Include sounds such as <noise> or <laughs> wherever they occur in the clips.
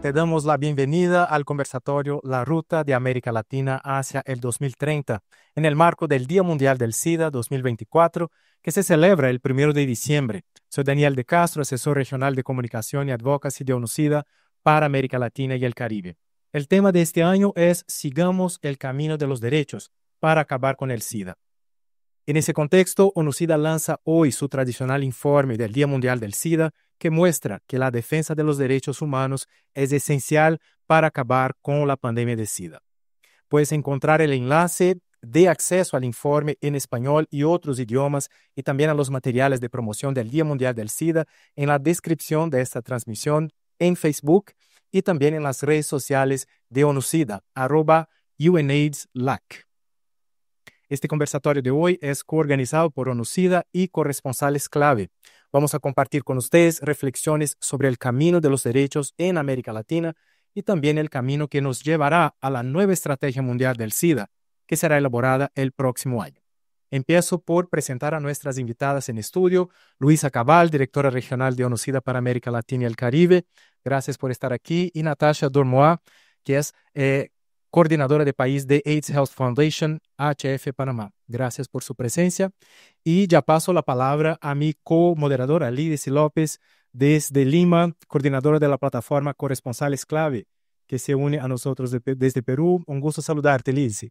te damos la bienvenida al conversatorio La Ruta de América Latina hacia el 2030, en el marco del Día Mundial del SIDA 2024, que se celebra el 1 de diciembre. Soy Daniel de Castro, asesor regional de comunicación y advocacy de ONUSIDA para América Latina y el Caribe. El tema de este año es Sigamos el camino de los derechos para acabar con el SIDA. En ese contexto, ONUSIDA lanza hoy su tradicional informe del Día Mundial del SIDA, que muestra que la defensa de los derechos humanos es esencial para acabar con la pandemia de SIDA. Puedes encontrar el enlace de acceso al informe en español y otros idiomas y también a los materiales de promoción del Día Mundial del SIDA en la descripción de esta transmisión en Facebook y también en las redes sociales de ONUSIDA, arroba UNAIDSLAC. Este conversatorio de hoy es coorganizado por ONUSIDA y corresponsales clave. Vamos a compartir con ustedes reflexiones sobre el camino de los derechos en América Latina y también el camino que nos llevará a la nueva Estrategia Mundial del SIDA, que será elaborada el próximo año. Empiezo por presentar a nuestras invitadas en estudio, Luisa Cabal, directora regional de SIDA para América Latina y el Caribe. Gracias por estar aquí. Y Natasha Dormois, que es eh, coordinadora de país de AIDS Health Foundation, HF Panamá. Gracias por su presencia. Y ya paso la palabra a mi co-moderadora, Lidice López, desde Lima, coordinadora de la plataforma Corresponsales Clave, que se une a nosotros desde Perú. Un gusto saludarte, Lidice.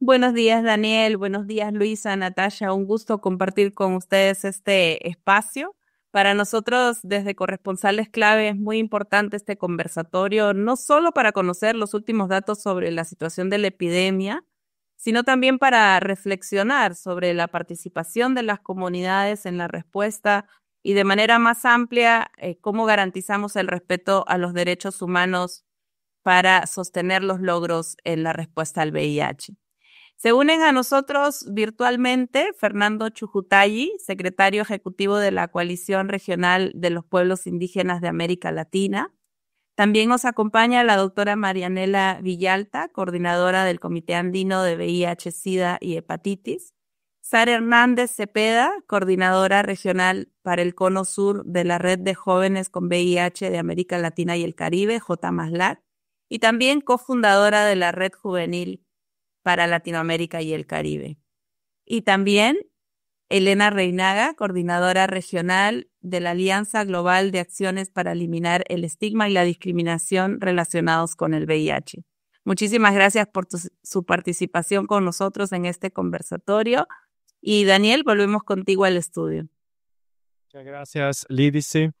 Buenos días, Daniel. Buenos días, Luisa, Natalia. Un gusto compartir con ustedes este espacio. Para nosotros, desde Corresponsales Clave, es muy importante este conversatorio, no solo para conocer los últimos datos sobre la situación de la epidemia, sino también para reflexionar sobre la participación de las comunidades en la respuesta y de manera más amplia, eh, cómo garantizamos el respeto a los derechos humanos para sostener los logros en la respuesta al VIH. Se unen a nosotros virtualmente Fernando Chujutayi, secretario ejecutivo de la Coalición Regional de los Pueblos Indígenas de América Latina. También os acompaña la doctora Marianela Villalta, coordinadora del Comité Andino de VIH, SIDA y Hepatitis. Sara Hernández Cepeda, coordinadora regional para el Cono Sur de la Red de Jóvenes con VIH de América Latina y el Caribe, J. y también cofundadora de la Red Juvenil para Latinoamérica y el Caribe. Y también Elena Reinaga, coordinadora regional de la Alianza Global de Acciones para Eliminar el Estigma y la Discriminación relacionados con el VIH. Muchísimas gracias por su participación con nosotros en este conversatorio. Y Daniel, volvemos contigo al estudio. Muchas gracias, Lidice.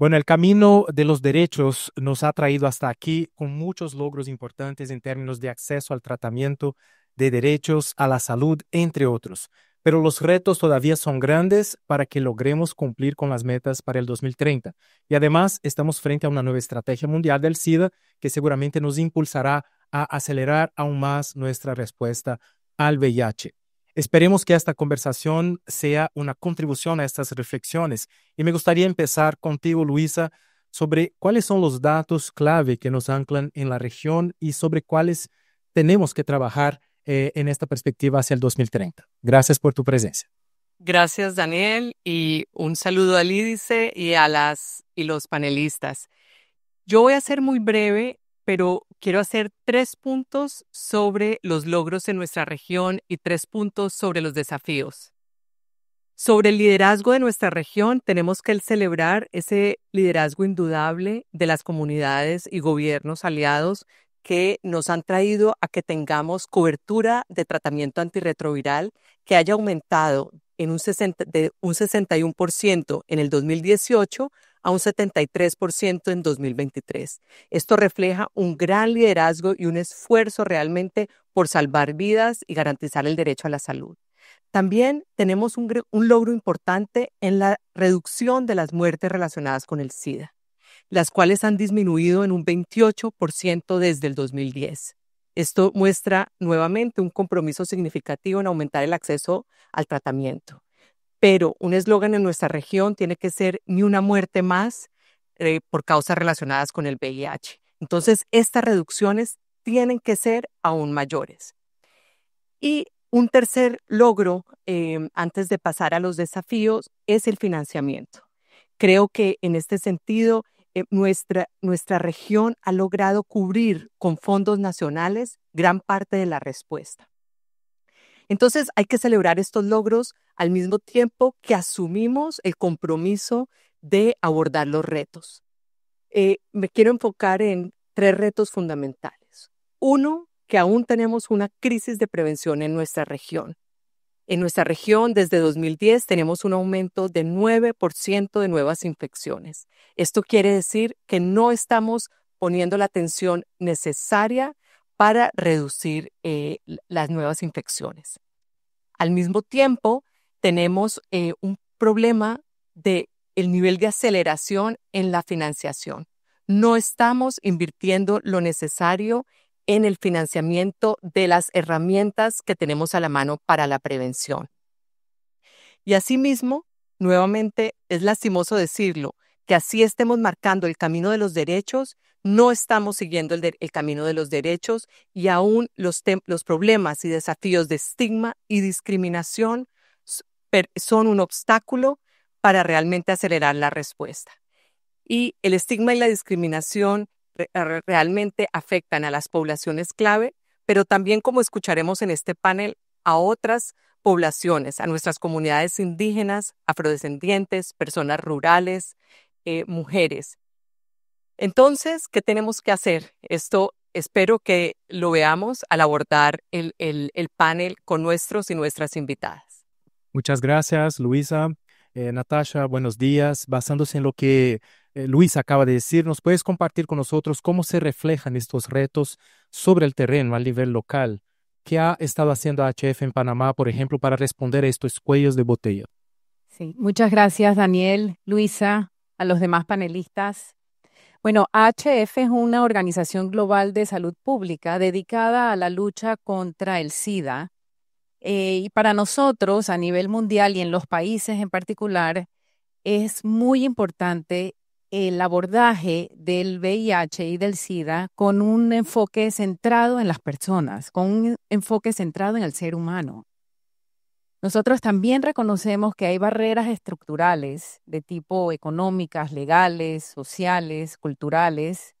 Bueno, el camino de los derechos nos ha traído hasta aquí con muchos logros importantes en términos de acceso al tratamiento de derechos a la salud, entre otros. Pero los retos todavía son grandes para que logremos cumplir con las metas para el 2030. Y además estamos frente a una nueva estrategia mundial del SIDA que seguramente nos impulsará a acelerar aún más nuestra respuesta al VIH. Esperemos que esta conversación sea una contribución a estas reflexiones y me gustaría empezar contigo, Luisa, sobre cuáles son los datos clave que nos anclan en la región y sobre cuáles tenemos que trabajar eh, en esta perspectiva hacia el 2030. Gracias por tu presencia. Gracias, Daniel, y un saludo al Ídice y a las y los panelistas. Yo voy a ser muy breve, pero quiero hacer tres puntos sobre los logros en nuestra región y tres puntos sobre los desafíos. Sobre el liderazgo de nuestra región, tenemos que celebrar ese liderazgo indudable de las comunidades y gobiernos aliados que nos han traído a que tengamos cobertura de tratamiento antirretroviral que haya aumentado en un 61% en el 2018 a un 73% en 2023. Esto refleja un gran liderazgo y un esfuerzo realmente por salvar vidas y garantizar el derecho a la salud. También tenemos un, logro importante en la reducción de las muertes relacionadas con el SIDA, las cuales han disminuido en un 28% desde el 2010. Esto muestra nuevamente un compromiso significativo en aumentar el acceso al tratamiento pero un eslogan en nuestra región tiene que ser ni una muerte más eh, por causas relacionadas con el VIH. Entonces, estas reducciones tienen que ser aún mayores. Y un tercer logro, em, antes de pasar a los desafíos, es el financiamiento. Creo que en este sentido, eh, nuestra, nuestra región ha logrado cubrir con fondos nacionales gran parte de la respuesta. Entonces hay que celebrar estos logros al mismo tiempo que asumimos el compromiso de abordar los retos. Eh, me quiero enfocar en tres retos fundamentales. Uno, que aún tenemos una crisis de prevención en nuestra región. En nuestra región, desde 2010, tenemos un aumento de 9% de nuevas infecciones. Esto quiere decir que no estamos poniendo la atención necesaria para reducir eh, las nuevas infecciones. Al mismo tiempo, tenemos eh, un problema de el nivel de aceleración en la financiación. No estamos invirtiendo lo necesario en el financiamiento de las herramientas que tenemos a la mano para la prevención. Y asimismo, nuevamente, es lastimoso decirlo, que así estemos marcando el camino de los derechos, no estamos siguiendo el, camino de los derechos y aún los, los problemas y desafíos de estigma y discriminación son un obstáculo para realmente acelerar la respuesta. Y el estigma y la discriminación realmente afectan a las poblaciones clave, pero también, como escucharemos en este panel, a otras poblaciones, a nuestras comunidades indígenas, afrodescendientes, personas rurales, eh, mujeres. Entonces, ¿qué tenemos que hacer? Esto espero que lo veamos al abordar el, panel con nuestros y nuestras invitadas. Muchas gracias, Luisa. Eh, Natasha, buenos días. Basándose en lo que eh, Luisa acaba de decir, ¿nos puedes compartir con nosotros cómo se reflejan estos retos sobre el terreno a nivel local? ¿Qué ha estado haciendo HF en Panamá, por ejemplo, para responder a estos cuellos de botella? Sí, muchas gracias, Daniel, Luisa, a los demás panelistas. Bueno, HF es una organización global de salud pública dedicada a la lucha contra el SIDA. Eh, y para nosotros, a nivel mundial y en los países en particular, es muy importante el abordaje del VIH y del SIDA con un enfoque centrado en las personas, con un enfoque centrado en el ser humano. Nosotros también reconocemos que hay barreras estructurales de tipo económicas, legales, sociales, culturales,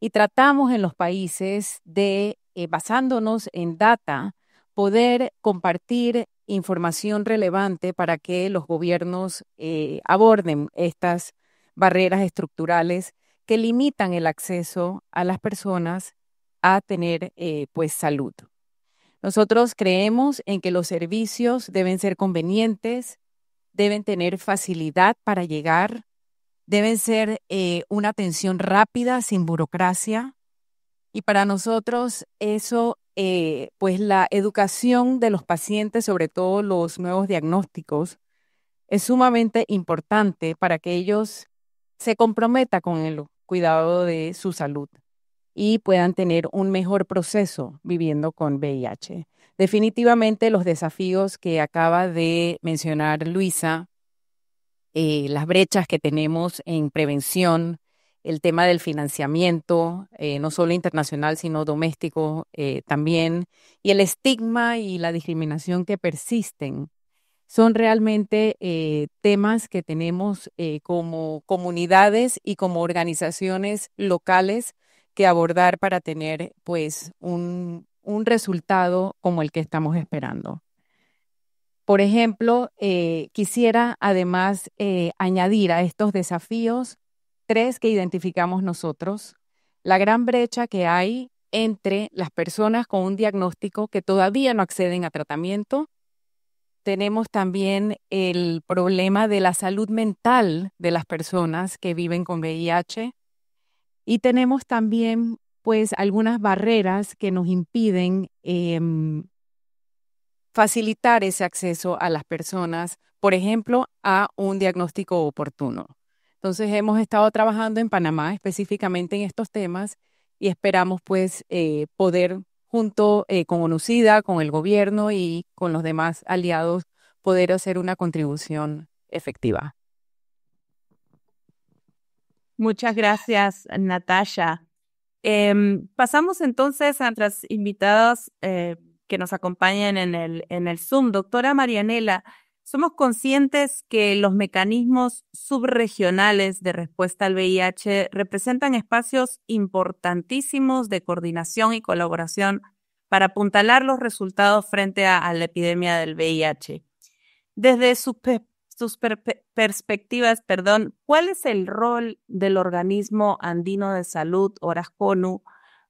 y tratamos en los países de, eh, basándonos en data, poder compartir información relevante para que los gobiernos eh, aborden estas barreras estructurales que limitan el acceso a las personas a tener eh, pues salud. Nosotros creemos en que los servicios deben ser convenientes, deben tener facilidad para llegar, deben ser eh, una atención rápida, sin burocracia. Y para nosotros eso, eh, pues la educación de los pacientes, sobre todo los nuevos diagnósticos, es sumamente importante para que ellos se comprometan con el cuidado de su salud y puedan tener un mejor proceso viviendo con VIH. Definitivamente los desafíos que acaba de mencionar Luisa, eh, las brechas que tenemos en prevención, el tema del financiamiento, eh, no solo internacional, sino doméstico eh, también, y el estigma y la discriminación que persisten, son realmente temas que tenemos como comunidades y como organizaciones locales que abordar para tener pues un, un resultado como el que estamos esperando. Por ejemplo, eh, quisiera además eh, añadir a estos desafíos tres que identificamos nosotros, la gran brecha que hay entre las personas con un diagnóstico que todavía no acceden a tratamiento. Tenemos también el problema de la salud mental de las personas que viven con VIH y tenemos también pues algunas barreras que nos impiden em, facilitar ese acceso a las personas, por ejemplo, a un diagnóstico oportuno. Entonces hemos estado trabajando en Panamá específicamente en estos temas y esperamos pues eh, poder junto eh, con ONUCIDA, con el gobierno y con los demás aliados, poder hacer una contribución efectiva. Muchas gracias, Natasha. Em, pasamos entonces a nuestras invitadas eh, que nos acompañan en el, en el Zoom. Doctora Marianela, somos conscientes que los mecanismos subregionales de respuesta al VIH representan espacios importantísimos de coordinación y colaboración para apuntalar los resultados frente a, la epidemia del VIH. Desde su, sus perspectivas, perdón, ¿cuál es el rol del organismo andino de salud, ORASCONU,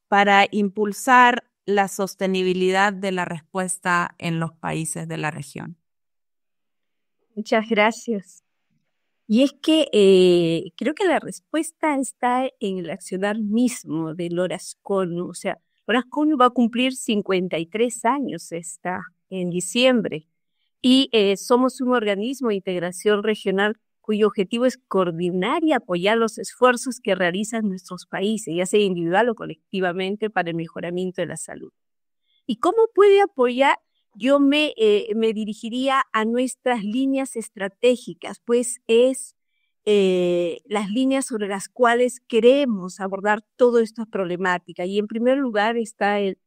para impulsar la sostenibilidad de la respuesta en los países de la región? Muchas gracias. Y es que eh, creo que la respuesta está en el accionar mismo del ORASCONU. O sea, ORASCONU va a cumplir 53 años Está en diciembre y eh, somos un organismo de integración regional cuyo objetivo es coordinar y apoyar los esfuerzos que realizan nuestros países, ya sea individual o colectivamente, para el mejoramiento de la salud. ¿Y cómo puede apoyar? Yo me, eh, me dirigiría a nuestras líneas estratégicas, pues es eh, las líneas sobre las cuales queremos abordar todas estas problemáticas. Y en primer lugar está el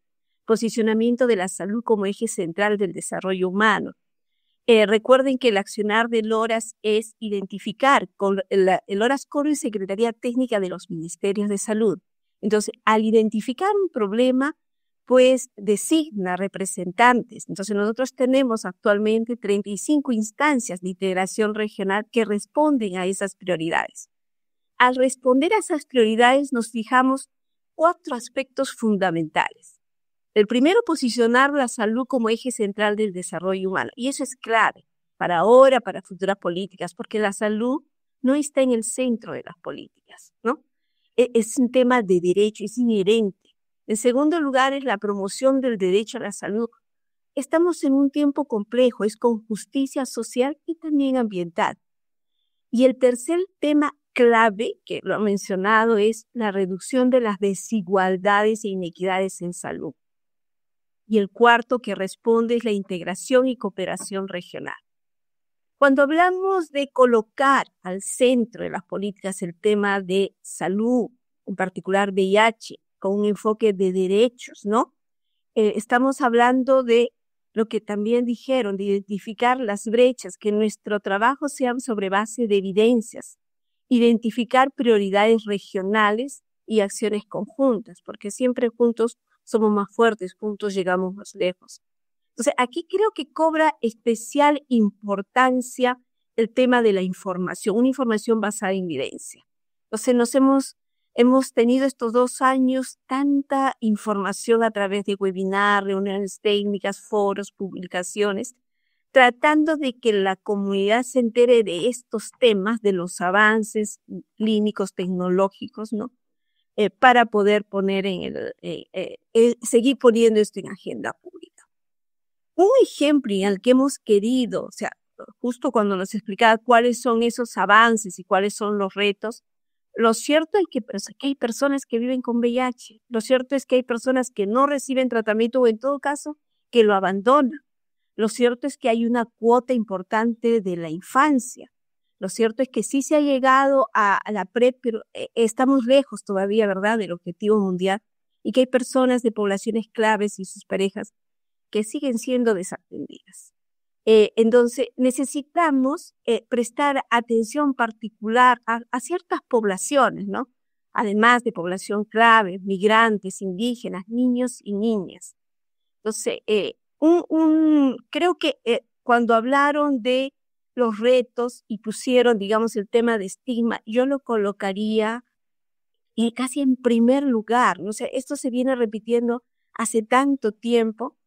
posicionamiento de la salud como eje central del desarrollo humano eh, recuerden que el accionar de LORAS es identificar. Con el el ORAS corre Secretaría Técnica de los Ministerios de Salud. Entonces, al identificar un problema, pues designa representantes. Entonces, nosotros tenemos actualmente 35 instancias de integración regional que responden a esas prioridades. Al responder a esas prioridades, nos fijamos cuatro aspectos fundamentales. El primero, posicionar la salud como eje central del desarrollo humano. Y eso es clave para ahora, para futuras políticas, porque la salud no está en el centro de las políticas, ¿no? E, es un tema de derecho, es inherente. En segundo lugar, es la promoción del derecho a la salud. Estamos en un tiempo complejo, es con justicia social y también ambiental. Y el tercer tema clave, que lo ha mencionado, es la reducción de las desigualdades e inequidades en salud y el cuarto que responde es la integración y cooperación regional. Cuando hablamos de colocar al centro de las políticas el tema de salud, en particular VIH, con un enfoque de derechos, ¿no? Eh, estamos hablando de lo que también dijeron, de identificar las brechas, que nuestro trabajo sea sobre base de evidencias, identificar prioridades regionales y acciones conjuntas, porque siempre juntos somos más fuertes, juntos llegamos más lejos. Entonces, aquí creo que cobra especial importancia el tema de la información, una información basada en evidencia. Entonces, nos hemos, hemos tenido estos dos años tanta información a través de webinars, reuniones técnicas, foros, publicaciones, tratando de que la comunidad se entere de estos temas, de los avances clínicos, tecnológicos, ¿no? Eh, para poder poner en el, eh, eh, seguir poniendo esto en agenda pública. Un ejemplo al que hemos querido, o sea, justo cuando nos explicaba cuáles son esos avances y cuáles son los retos, lo cierto es que, es que, hay personas que viven con VIH, lo cierto es que hay personas que no reciben tratamiento o en todo caso que lo abandonan. Lo cierto es que hay una cuota importante de la infancia. Lo cierto es que sí se ha llegado a, la PREP, pero eh, estamos lejos todavía, ¿verdad?, del objetivo mundial y que hay personas de poblaciones claves y sus parejas que siguen siendo desatendidas. Eh, entonces, necesitamos eh, prestar atención particular a, ciertas poblaciones, ¿no? Además de población clave, migrantes, indígenas, niños y niñas. Entonces, un, creo que cuando hablaron de los retos y pusieron, digamos, el tema de estigma, yo lo colocaría casi en primer lugar. O sea, esto se viene repitiendo hace tanto tiempo,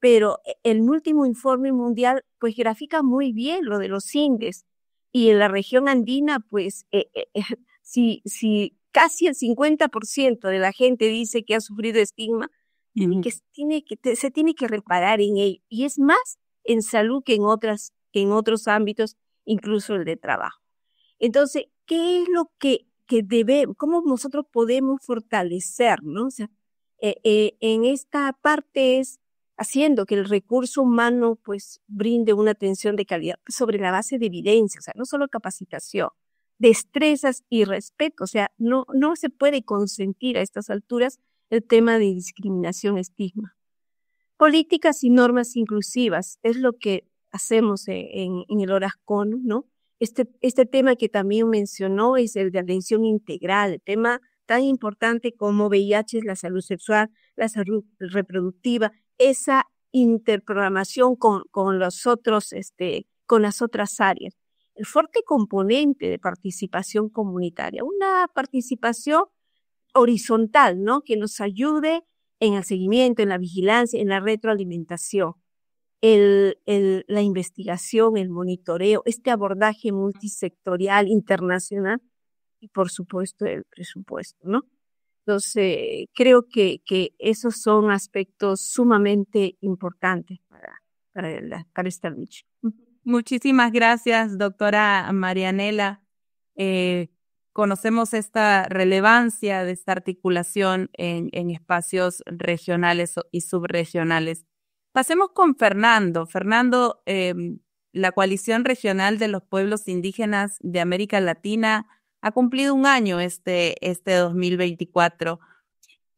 pero e, el último informe mundial pues grafica muy bien lo de los Indes y en la región andina pues eh, eh, eh, <laughs> si, si casi el 50% de la gente dice que ha sufrido estigma, tiene que se tiene que reparar en ello y es más en salud que en otras en otros ámbitos, incluso el de trabajo. Entonces, ¿qué es lo que, debemos, cómo nosotros podemos fortalecer, ¿no? O sea, eh, eh, en esta parte es haciendo que el recurso humano pues brinde una atención de calidad sobre la base de evidencia, o sea, no solo capacitación, destrezas y respeto, o sea, no, no se puede consentir a estas alturas el tema de discriminación, estigma. Políticas y normas inclusivas es lo que hacemos e-, en, el Horascon, ¿no? Este, este tema que también mencionó es el de atención integral, el tema tan importante como VIH, la salud sexual, la salud reproductiva, esa interprogramación con, con los otros, este, con las otras áreas. El fuerte componente de participación comunitaria, una participación horizontal, ¿no? Que nos ayude en el seguimiento, en la vigilancia, en la retroalimentación la investigación, el monitoreo, este abordaje multisectorial internacional y por supuesto el presupuesto, ¿no? Entonces, creo que, esos son aspectos sumamente importantes para, para, esta lucha. Muchísimas gracias, doctora Marianela. Eh, conocemos esta relevancia de esta articulación en espacios regionales y subregionales. Pasemos con Fernando. Fernando, em, la coalición regional de los pueblos indígenas de América Latina ha cumplido un año este, este 2024.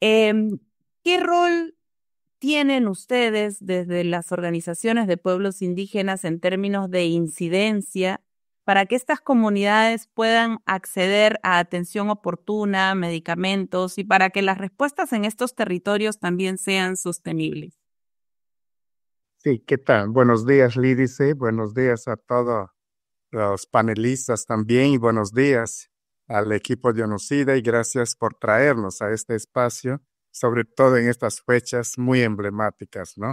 Em, ¿Qué rol tienen ustedes desde las organizaciones de pueblos indígenas en términos de incidencia para que estas comunidades puedan acceder a atención oportuna, medicamentos y para que las respuestas en estos territorios también sean sostenibles? Sí, ¿qué tal? Buenos días, Lídice. Buenos días a todos los panelistas también y buenos días al equipo de Onocida, y gracias por traernos a este espacio, sobre todo en estas fechas muy emblemáticas, ¿no?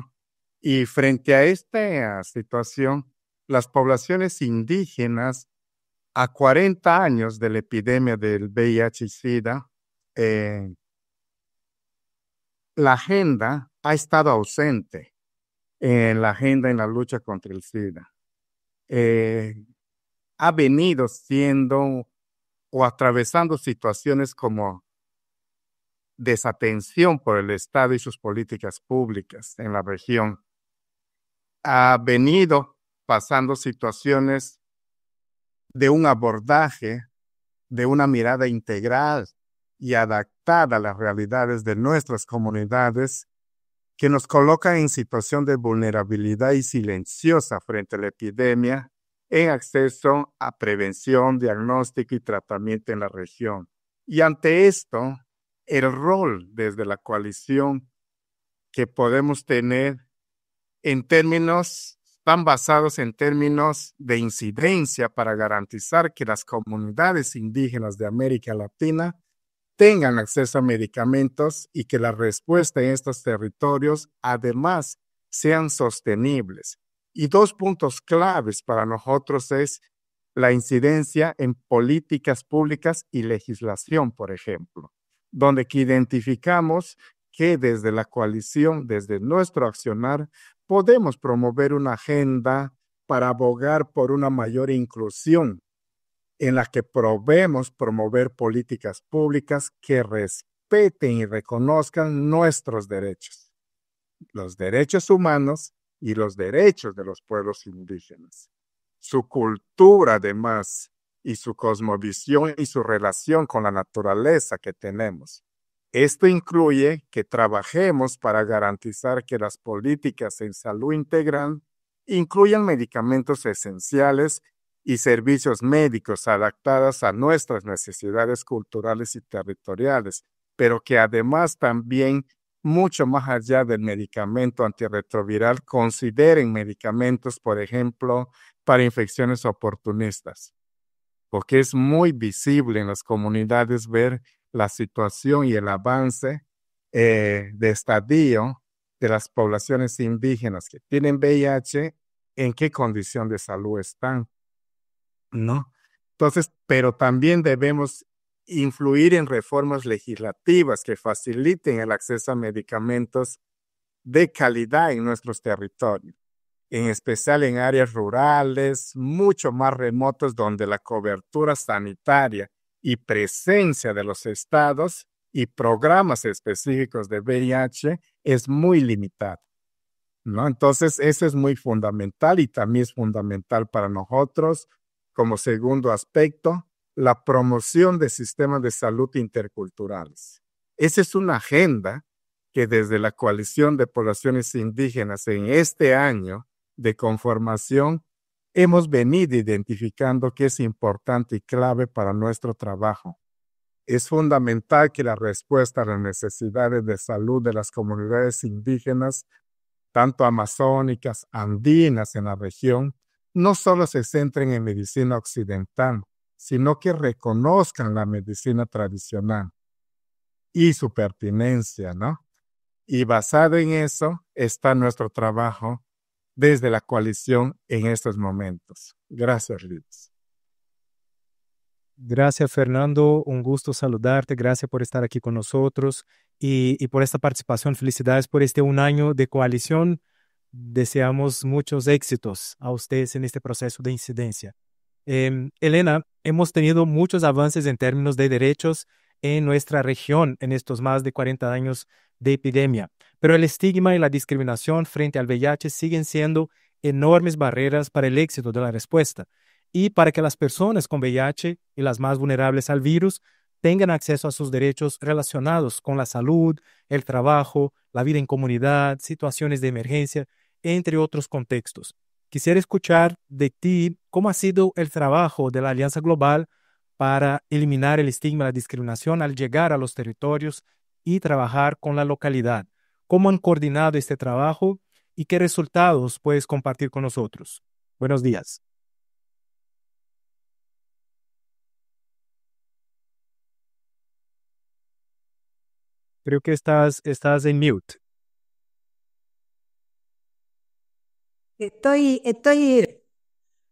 Y frente a esta situación, las poblaciones indígenas a 40 años de la epidemia del VIH y SIDA, eh, la agenda ha estado ausente en la agenda en la lucha contra el SIDA. Eh, ha venido siendo o atravesando situaciones como desatención por el Estado y sus políticas públicas en la región. Ha venido pasando situaciones de un abordaje, de una mirada integral y adaptada a las realidades de nuestras comunidades que nos coloca en situación de vulnerabilidad y silenciosa frente a la epidemia en acceso a prevención, diagnóstico y tratamiento en la región. Y ante esto, el rol desde la coalición que podemos tener en términos, están basados en términos de incidencia para garantizar que las comunidades indígenas de América Latina tengan acceso a medicamentos y que la respuesta en estos territorios además sean sostenibles. Y dos puntos claves para nosotros es la incidencia en políticas públicas y legislación, por ejemplo, donde que identificamos que desde la coalición, desde nuestro accionar, podemos promover una agenda para abogar por una mayor inclusión en la que probemos promover políticas públicas que respeten y reconozcan nuestros derechos, los derechos humanos y los derechos de los pueblos indígenas. Su cultura, además, y su cosmovisión y su relación con la naturaleza que tenemos. Esto incluye que trabajemos para garantizar que las políticas en salud integral incluyan medicamentos esenciales y servicios médicos adaptadas a nuestras necesidades culturales y territoriales, pero que además también, mucho más allá del medicamento antirretroviral, consideren medicamentos, por ejemplo, para infecciones oportunistas, porque es muy visible en las comunidades ver la situación y el avance eh, de estadio de las poblaciones indígenas que tienen VIH, en qué condición de salud están ¿no? Entonces, pero también debemos influir en reformas legislativas que faciliten el acceso a medicamentos de calidad en nuestros territorios, en especial en áreas rurales, mucho más remotas donde la cobertura sanitaria y presencia de los estados y programas específicos de VIH es muy limitada. ¿no? Entonces, eso es muy fundamental y también es fundamental para nosotros como segundo aspecto, la promoción de sistemas de salud interculturales. Esa es una agenda que desde la coalición de poblaciones indígenas en este año de conformación hemos venido identificando que es importante y clave para nuestro trabajo. Es fundamental que la respuesta a las necesidades de salud de las comunidades indígenas, tanto amazónicas, andinas en la región, no solo se centren en medicina occidental, sino que reconozcan la medicina tradicional y su pertinencia, ¿no? Y basado en eso está nuestro trabajo desde la coalición en estos momentos. Gracias, Luis. Gracias, Fernando. Un gusto saludarte. Gracias por estar aquí con nosotros y, y por esta participación. Felicidades por este un año de coalición deseamos muchos éxitos a ustedes en este proceso de incidencia. Em, Elena, hemos tenido muchos avances en términos de derechos en nuestra región en estos más de 40 años de epidemia, pero el estigma y la discriminación frente al VIH siguen siendo enormes barreras para el éxito de la respuesta y para que las personas con VIH y las más vulnerables al virus tengan acceso a sus derechos relacionados con la salud, el trabajo, la vida en comunidad, situaciones de emergencia entre otros contextos. Quisiera escuchar de ti cómo ha sido el trabajo de la Alianza Global para eliminar el estigma de la discriminación al llegar a los territorios y trabajar con la localidad. ¿Cómo han coordinado este trabajo y qué resultados puedes compartir con nosotros? Buenos días. Creo que estás, estás en mute. Estoy, estoy,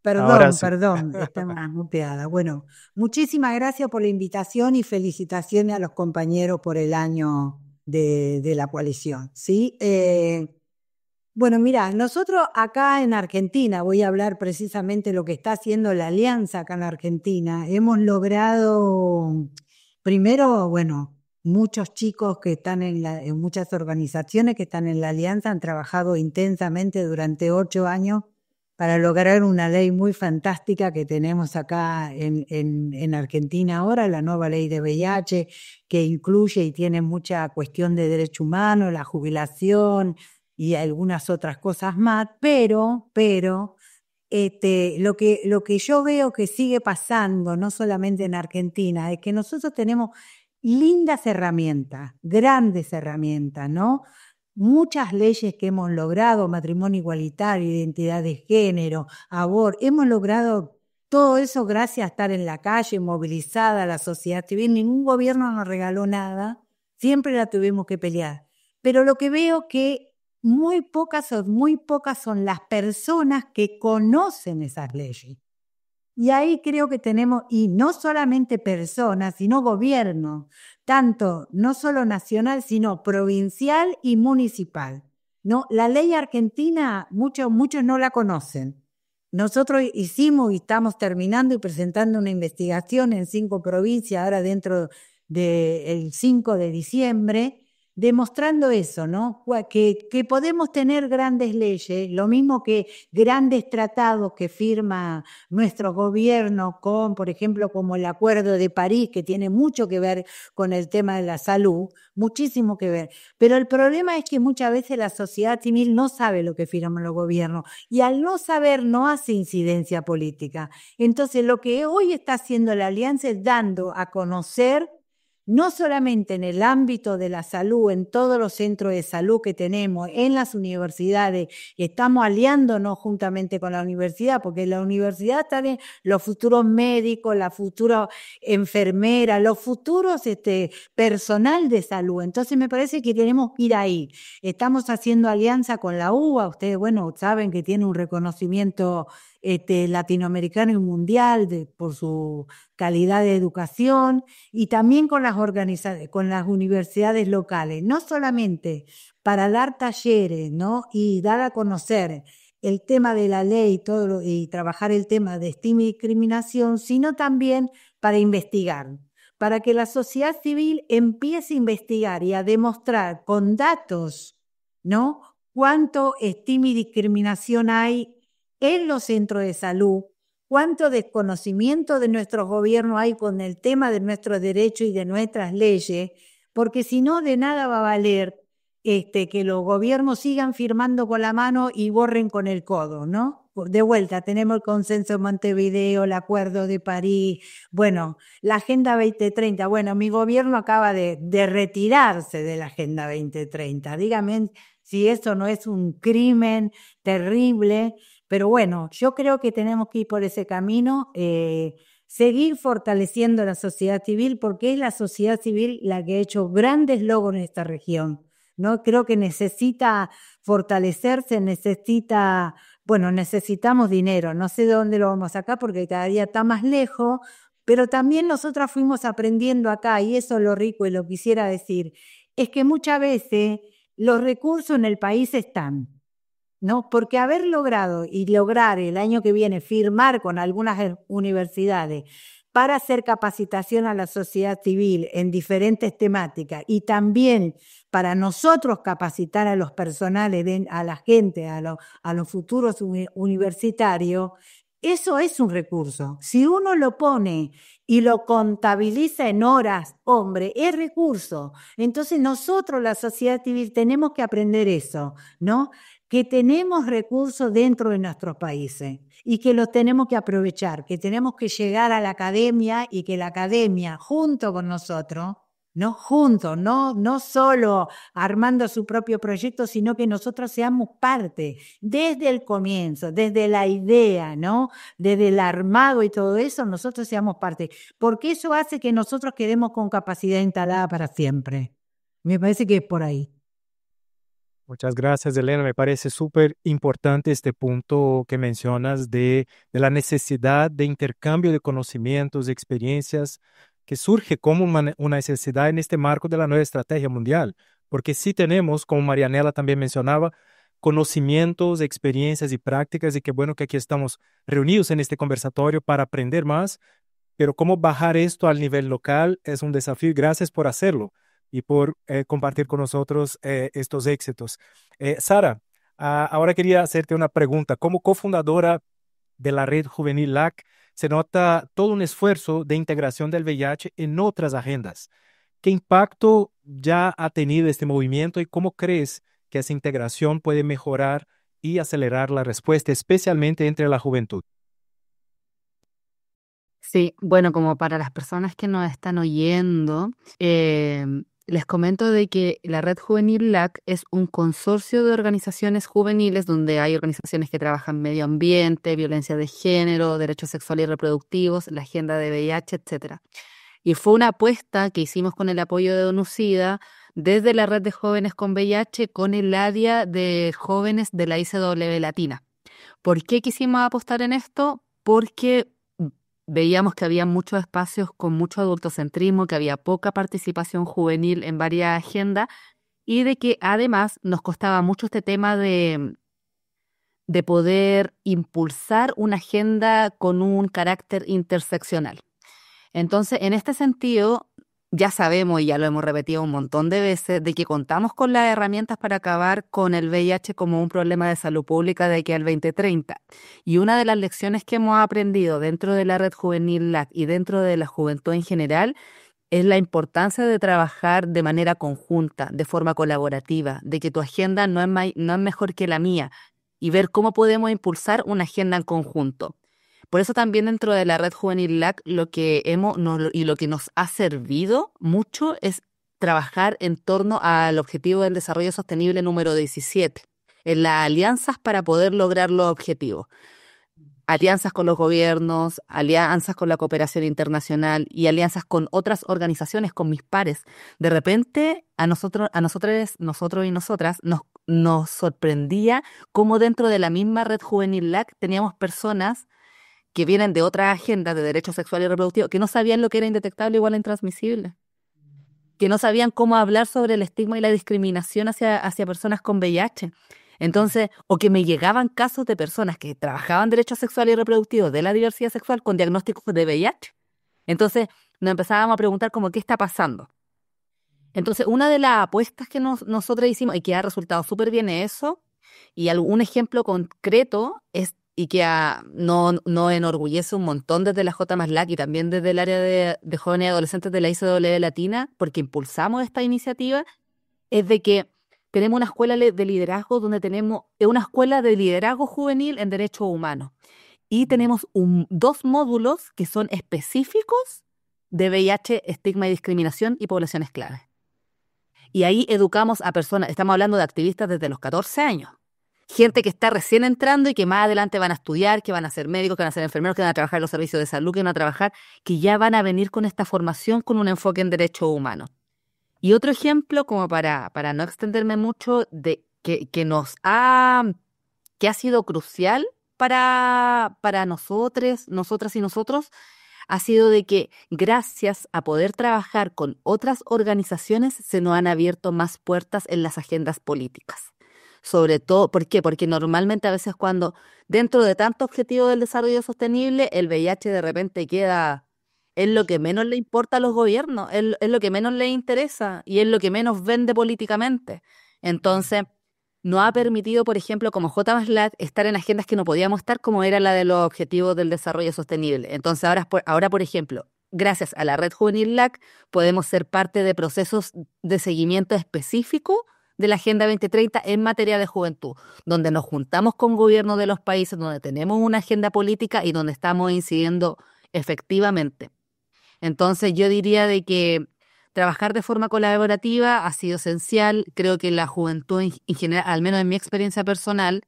perdón, perdón, <laughs> Estamos más muteada. Bueno, muchísimas gracias por la invitación y felicitaciones a los compañeros por el año de, la coalición. ¿sí? Eh, bueno, mira, nosotros acá en Argentina, voy a hablar precisamente de lo que está haciendo la alianza acá en Argentina, hemos logrado, primero, bueno, muchos chicos que están en, muchas organizaciones que están en la alianza han trabajado intensamente durante ocho años para lograr una ley muy fantástica que tenemos acá en, Argentina ahora, la nueva ley de VIH, que incluye y tiene mucha cuestión de derecho humano, la jubilación y algunas otras cosas más, pero, pero, este, lo, que, lo que yo veo que sigue pasando, no solamente en Argentina, es que nosotros tenemos lindas herramientas, grandes herramientas, ¿no? Muchas leyes que hemos logrado, matrimonio igualitario, identidad de género, aborto, hemos logrado todo eso gracias a estar en la calle, movilizada la sociedad civil. Ningún gobierno nos regaló nada, siempre la tuvimos que pelear. Pero lo que veo que muy pocas, muy pocas son las personas que conocen esas leyes. Y ahí creo que tenemos, y no solamente personas, sino gobierno, tanto no solo nacional, sino provincial y municipal. No, la ley argentina muchos, muchos no la conocen. Nosotros hicimos y estamos terminando y presentando una investigación en cinco provincias ahora dentro del cinco 5 de diciembre demostrando eso, ¿no? Que, podemos tener grandes leyes, lo mismo que grandes tratados que firma nuestro gobierno con, por ejemplo, como el Acuerdo de París, que tiene mucho que ver con el tema de la salud, muchísimo que ver. Pero el problema es que muchas veces la sociedad civil no sabe lo que firman los gobiernos y al no saber no hace incidencia política. Entonces, lo que hoy está haciendo la alianza es dando a conocer no solamente en el ámbito de la salud, en todos los centros de salud que tenemos, en las universidades, estamos aliándonos juntamente con la universidad, porque la universidad también, los futuros médicos, la futura enfermera, los futuros este, personal de salud. Entonces me parece que queremos ir ahí. Estamos haciendo alianza con la UBA, ustedes, bueno, saben que tiene un reconocimiento este, latinoamericano y mundial por su calidad de educación y también con las, con las universidades locales, no solamente para dar talleres ¿no? y dar a conocer el tema de la ley y, todo y trabajar el tema de estima y discriminación, sino también para investigar, para que la sociedad civil empiece a investigar y a demostrar con datos, ¿no? Cuánto estima y discriminación hay en los centros de salud, cuánto desconocimiento de nuestro gobierno hay con el tema de nuestros derechos y de nuestras leyes, porque si no, de nada va a valer este, que los gobiernos sigan firmando con la mano y borren con el codo, ¿no? De vuelta, tenemos el consenso de Montevideo, el acuerdo de París, bueno, la Agenda 2030. Bueno, mi gobierno acaba de, retirarse de la Agenda 2030. Dígame si esto no es un crimen terrible pero bueno, yo creo que tenemos que ir por ese camino, eh, seguir fortaleciendo la sociedad civil, porque es la sociedad civil la que ha hecho grandes logros en esta región. ¿no? Creo que necesita fortalecerse, necesita, bueno, necesitamos dinero, no sé dónde lo vamos a sacar porque cada día está más lejos, pero también nosotras fuimos aprendiendo acá, y eso es lo rico y lo quisiera decir, es que muchas veces los recursos en el país están, porque haber logrado y lograr el año que viene firmar con algunas eh, universidades para hacer capacitación a la sociedad civil en diferentes temáticas y también para nosotros capacitar a los personales, a la gente, a, a los futuros universitarios, eso es un recurso. Si uno lo pone y lo contabiliza en horas, hombre, es recurso. Entonces nosotros, la sociedad civil, tenemos que aprender eso, ¿no? que tenemos recursos dentro de nuestros países y que los tenemos que aprovechar, que tenemos que llegar a la academia y que la academia, junto con nosotros, no juntos, no, no solo armando su propio proyecto, sino que nosotros seamos parte desde el comienzo, desde la idea, ¿no? Desde el armado y todo eso, nosotros seamos parte, porque eso hace que nosotros quedemos con capacidad instalada para siempre. Me parece que es por ahí. Muchas gracias, Elena. Me parece súper importante este punto que mencionas de, la necesidad de intercambio de conocimientos, de experiencias, que surge como una, una, necesidad en este marco de la nueva estrategia mundial. Porque sí tenemos, como Marianela también mencionaba, conocimientos, experiencias y prácticas, y qué bueno que aquí estamos reunidos en este conversatorio para aprender más, pero cómo bajar esto al nivel local es un desafío gracias por hacerlo y por eh, compartir con nosotros eh, estos éxitos. Eh, Sara, ah, ahora quería hacerte una pregunta. Como cofundadora de la red juvenil LAC, se nota todo un esfuerzo de integración del VIH en otras agendas. ¿Qué impacto ya ha tenido este movimiento y cómo crees que esa integración puede mejorar y acelerar la respuesta, especialmente entre la juventud? Sí, bueno, como para las personas que nos están oyendo, em, les comento de que la Red Juvenil LAC es un consorcio de organizaciones juveniles donde hay organizaciones que trabajan medio ambiente, violencia de género, derechos sexuales y reproductivos, la agenda de VIH, etc. Y fue una apuesta que hicimos con el apoyo de Donucida desde la Red de Jóvenes con VIH con el ADIA de jóvenes de la ICW Latina. ¿Por qué quisimos apostar en esto? Porque veíamos que había muchos espacios con mucho adultocentrismo, que había poca participación juvenil en varias agendas y de que además nos costaba mucho este tema de, de poder impulsar una agenda con un carácter interseccional. Entonces, en este sentido, ya sabemos y ya lo hemos repetido un montón de veces, de que contamos con las herramientas para acabar con el VIH como un problema de salud pública de aquí al 2030. Y una de las lecciones que hemos aprendido dentro de la red juvenil LAC y dentro de la juventud en general es la importancia de trabajar de manera conjunta, de forma colaborativa, de que tu agenda no es, no es mejor que la mía y ver cómo podemos impulsar una agenda en conjunto. Por eso también dentro de la red juvenil LAC lo que hemos y lo que nos ha servido mucho es trabajar en torno al objetivo del desarrollo sostenible número 17, en las alianzas para poder lograr los objetivos. Alianzas con los gobiernos, alianzas con la cooperación internacional y alianzas con otras organizaciones, con mis pares. De repente, a nosotros, a nosotros, nosotros y nosotras nos, nos sorprendía cómo dentro de la misma red juvenil LAC teníamos personas que vienen de otras agendas de derechos sexuales y reproductivos, que no sabían lo que era indetectable igual a intransmisible, que no sabían cómo hablar sobre el estigma y la discriminación hacia, hacia personas con VIH. Entonces, o que me llegaban casos de personas que trabajaban derechos sexuales y reproductivos de la diversidad sexual con diagnósticos de VIH. Entonces, nos empezábamos a preguntar como qué está pasando. Entonces, una de las apuestas que nosotros hicimos y que ha resultado súper bien eso, y algún ejemplo concreto es y que ah, nos no enorgullece un montón desde la J más LAC y también desde el área de, jóvenes y adolescentes de la ICW Latina, porque impulsamos esta iniciativa, es de que tenemos una escuela de liderazgo donde tenemos una escuela de liderazgo juvenil en derechos humanos. Y mm. tenemos dos módulos que son específicos de VIH, estigma y discriminación y poblaciones clave. Y ahí educamos a personas, estamos hablando de activistas desde los 14 años, gente que está recién entrando y que más adelante van a estudiar, que van a ser médicos, que van a ser enfermeros, que van a trabajar en los servicios de salud, que van a trabajar, que ya van a venir con esta formación con un enfoque en derechos humanos. Y otro ejemplo, como para, para no extenderme mucho, de que, que nos ha, que ha sido crucial para, para nosotros, nosotras y nosotros, ha sido de que gracias a poder trabajar con otras organizaciones se nos han abierto más puertas en las agendas políticas sobre todo, ¿por qué? Porque normalmente a veces cuando dentro de tantos objetivo del desarrollo sostenible, el VIH de repente queda, es lo que menos le importa a los gobiernos, es, lo que menos le interesa y es lo que menos vende políticamente. Entonces, no ha permitido, por ejemplo, como J. estar en agendas que no podíamos estar, como era la de los objetivos del desarrollo sostenible. Entonces, ahora, ahora por ejemplo, gracias a la red juvenil LAC, podemos ser parte de procesos de seguimiento específico de la Agenda 2030 en materia de juventud, donde nos juntamos con gobiernos de los países, donde tenemos una agenda política y donde estamos incidiendo efectivamente. Entonces yo diría de que trabajar de forma colaborativa ha sido esencial. Creo que la juventud en general, al menos en mi experiencia personal,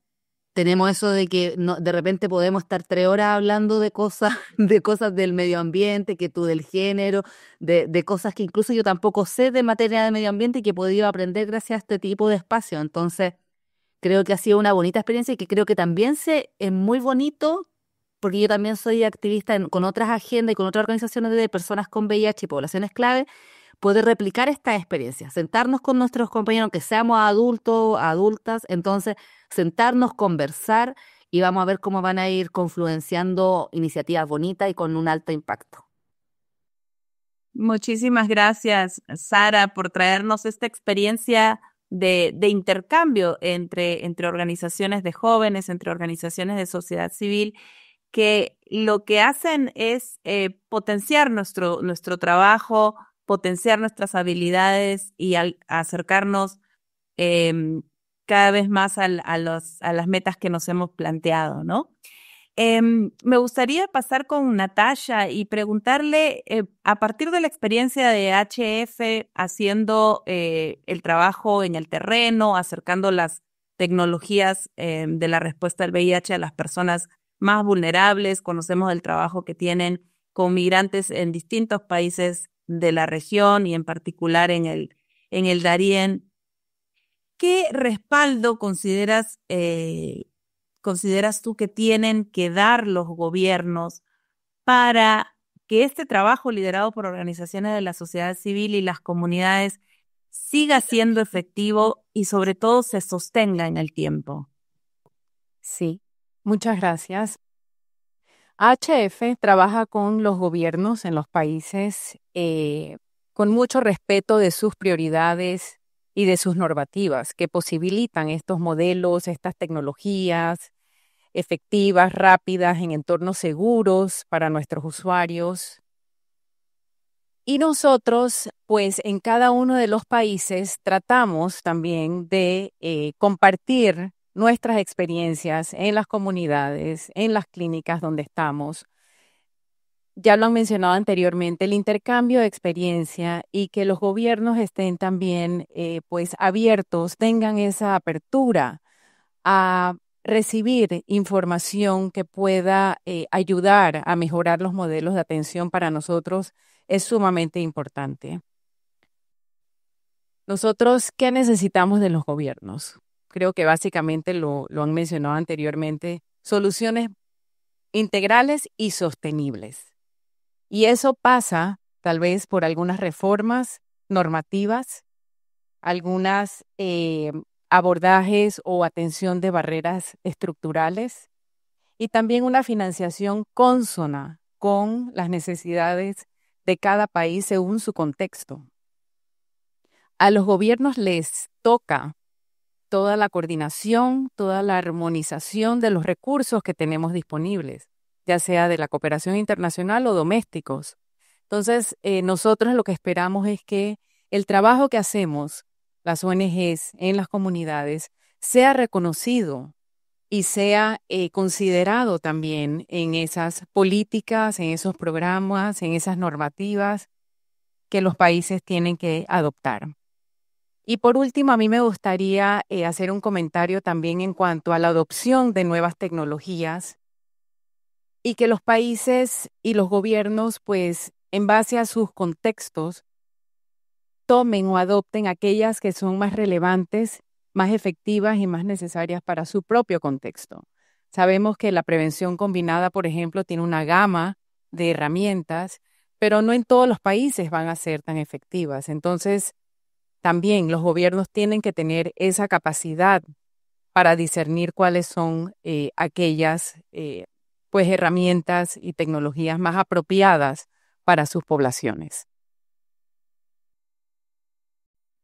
tenemos eso de que de repente podemos estar tres horas hablando de cosas, <laughs> de cosas del medio ambiente, que tú del género, de, de cosas que incluso yo tampoco sé de materia de medio ambiente y que he podido aprender gracias a este tipo de espacio. Entonces, creo que ha sido una bonita experiencia y que creo que también se, es muy bonito, porque yo también soy activista con otras agendas y con otras organizaciones de personas con VIH y poblaciones clave, poder replicar esta experiencia, sentarnos con nuestros compañeros, que seamos adultos, adultas, entonces sentarnos, conversar y vamos a ver cómo van a ir confluenciando iniciativas bonitas y con un alto impacto. Muchísimas gracias, Sara, por traernos esta experiencia de, intercambio entre, entre organizaciones de jóvenes, entre organizaciones de sociedad civil, que lo que hacen es eh, potenciar nuestro, nuestro trabajo, potenciar nuestras habilidades y acercarnos em, cada vez más a, a, las metas que nos hemos planteado, ¿no? Em, me gustaría pasar con Natasha y preguntarle, eh, a partir de la experiencia de HF haciendo eh, el trabajo en el terreno, acercando las tecnologías em, de la respuesta al VIH a las personas más vulnerables, conocemos el trabajo que tienen con migrantes en distintos países de la región y en particular en el, en el Darién. ¿Qué respaldo consideras, eh, consideras tú que tienen que dar los gobiernos para que este trabajo liderado por organizaciones de la sociedad civil y las comunidades siga siendo efectivo y sobre todo se sostenga en el tiempo? Sí, muchas gracias. Hf trabaja con los gobiernos en los países eh, con mucho respeto de sus prioridades y de sus normativas que posibilitan estos modelos, estas tecnologías efectivas, rápidas, en entornos seguros para nuestros usuarios. Y nosotros, pues en cada uno de los países, tratamos también de eh, compartir nuestras experiencias en las comunidades, en las clínicas donde estamos. Ya lo han mencionado anteriormente, el intercambio de experiencia y que los gobiernos estén también eh, pues abiertos, tengan esa apertura a recibir información que pueda eh, ayudar a mejorar los modelos de atención para nosotros es sumamente importante. Nosotros, ¿qué necesitamos de los gobiernos? creo que básicamente lo, han mencionado anteriormente, soluciones integrales y sostenibles. Y eso pasa tal vez por algunas reformas normativas, algunas eh, abordajes o atención de barreras estructurales y también una financiación consona con las necesidades de cada país según su contexto. A los gobiernos les toca toda la coordinación, toda la armonización de los recursos que tenemos disponibles, ya sea de la cooperación internacional o domésticos. Entonces, eh, nosotros lo que esperamos es que el trabajo que hacemos, las ONGs, en las comunidades, sea reconocido y sea eh, considerado también en esas políticas, en esos programas, en esas normativas que los países tienen que adoptar. Y por último, a mí me gustaría eh, hacer un comentario también en cuanto a la adopción de nuevas tecnologías y que los países y los gobiernos, pues, en base a sus contextos, tomen o adopten aquellas que son más relevantes, más efectivas y más necesarias para su propio contexto. Sabemos que la prevención combinada, por ejemplo, tiene una gama de herramientas, pero no en todos los países van a ser tan efectivas. Entonces, también los gobiernos tienen que tener esa capacidad para discernir cuáles son eh, aquellas eh, pues herramientas y tecnologías más apropiadas para sus poblaciones.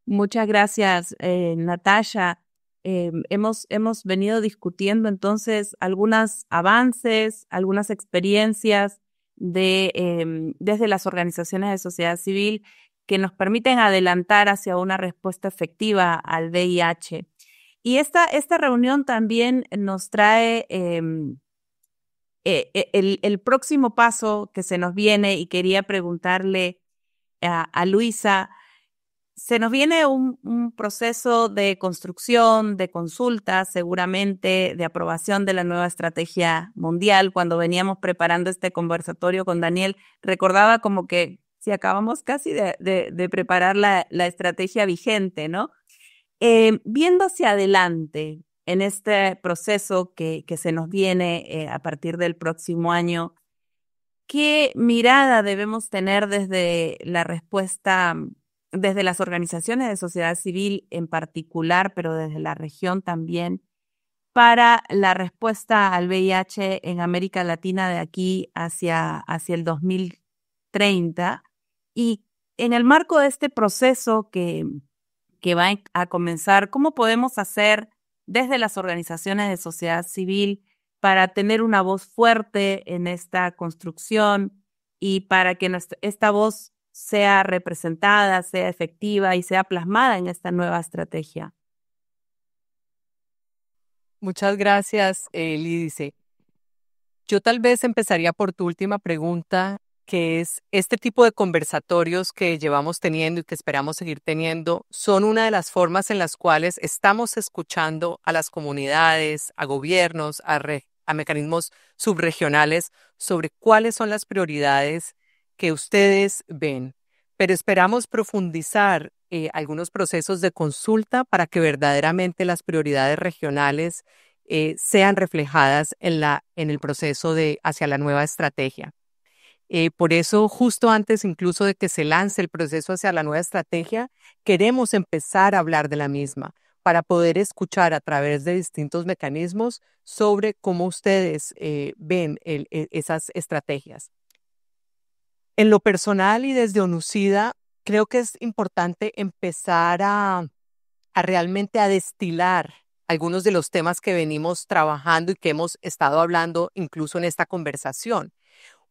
Muchas gracias, Natalia. Eh, Natasha. Em, hemos, hemos venido discutiendo entonces algunos avances, algunas experiencias de, em, desde las organizaciones de sociedad civil que nos permiten adelantar hacia una respuesta efectiva al VIH. Y esta, esta reunión también nos trae em, eh, eh, el, próximo paso que se nos viene y quería preguntarle a, Luisa, se nos viene un, un, proceso de construcción, de consulta, seguramente de aprobación de la nueva estrategia mundial. Cuando veníamos preparando este conversatorio con Daniel, recordaba como que si acabamos casi de, preparar la, estrategia vigente, ¿no? Eh, viendo hacia adelante en este proceso que, se nos viene eh, a partir del próximo año, ¿qué mirada debemos tener desde la respuesta, desde las organizaciones de sociedad civil en particular, pero desde la región también, para la respuesta al VIH en América Latina de aquí hacia, hacia el 2030? Y en el marco de este proceso que, va a comenzar, ¿cómo podemos hacer desde las organizaciones de sociedad civil para tener una voz fuerte en esta construcción y para que esta voz sea representada, sea efectiva y sea plasmada en esta nueva estrategia? Muchas gracias, Lidice. yo tal vez empezaría por tu última pregunta que es este tipo de conversatorios que llevamos teniendo y que esperamos seguir teniendo, son una de las formas en las cuales estamos escuchando a las comunidades, a gobiernos, a, mecanismos subregionales sobre cuáles son las prioridades que ustedes ven. Pero esperamos profundizar eh, algunos procesos de consulta para que verdaderamente las prioridades regionales eh, sean reflejadas en, la, en el proceso de hacia la nueva estrategia. Eh, por eso, justo antes incluso de que se lance el proceso hacia la nueva estrategia, queremos empezar a hablar de la misma para poder escuchar a través de distintos mecanismos sobre cómo ustedes eh, ven e, esas estrategias. En lo personal y desde ONUCIDA, creo que es importante empezar a realmente a destilar algunos de los temas que venimos trabajando y que hemos estado hablando incluso en esta conversación.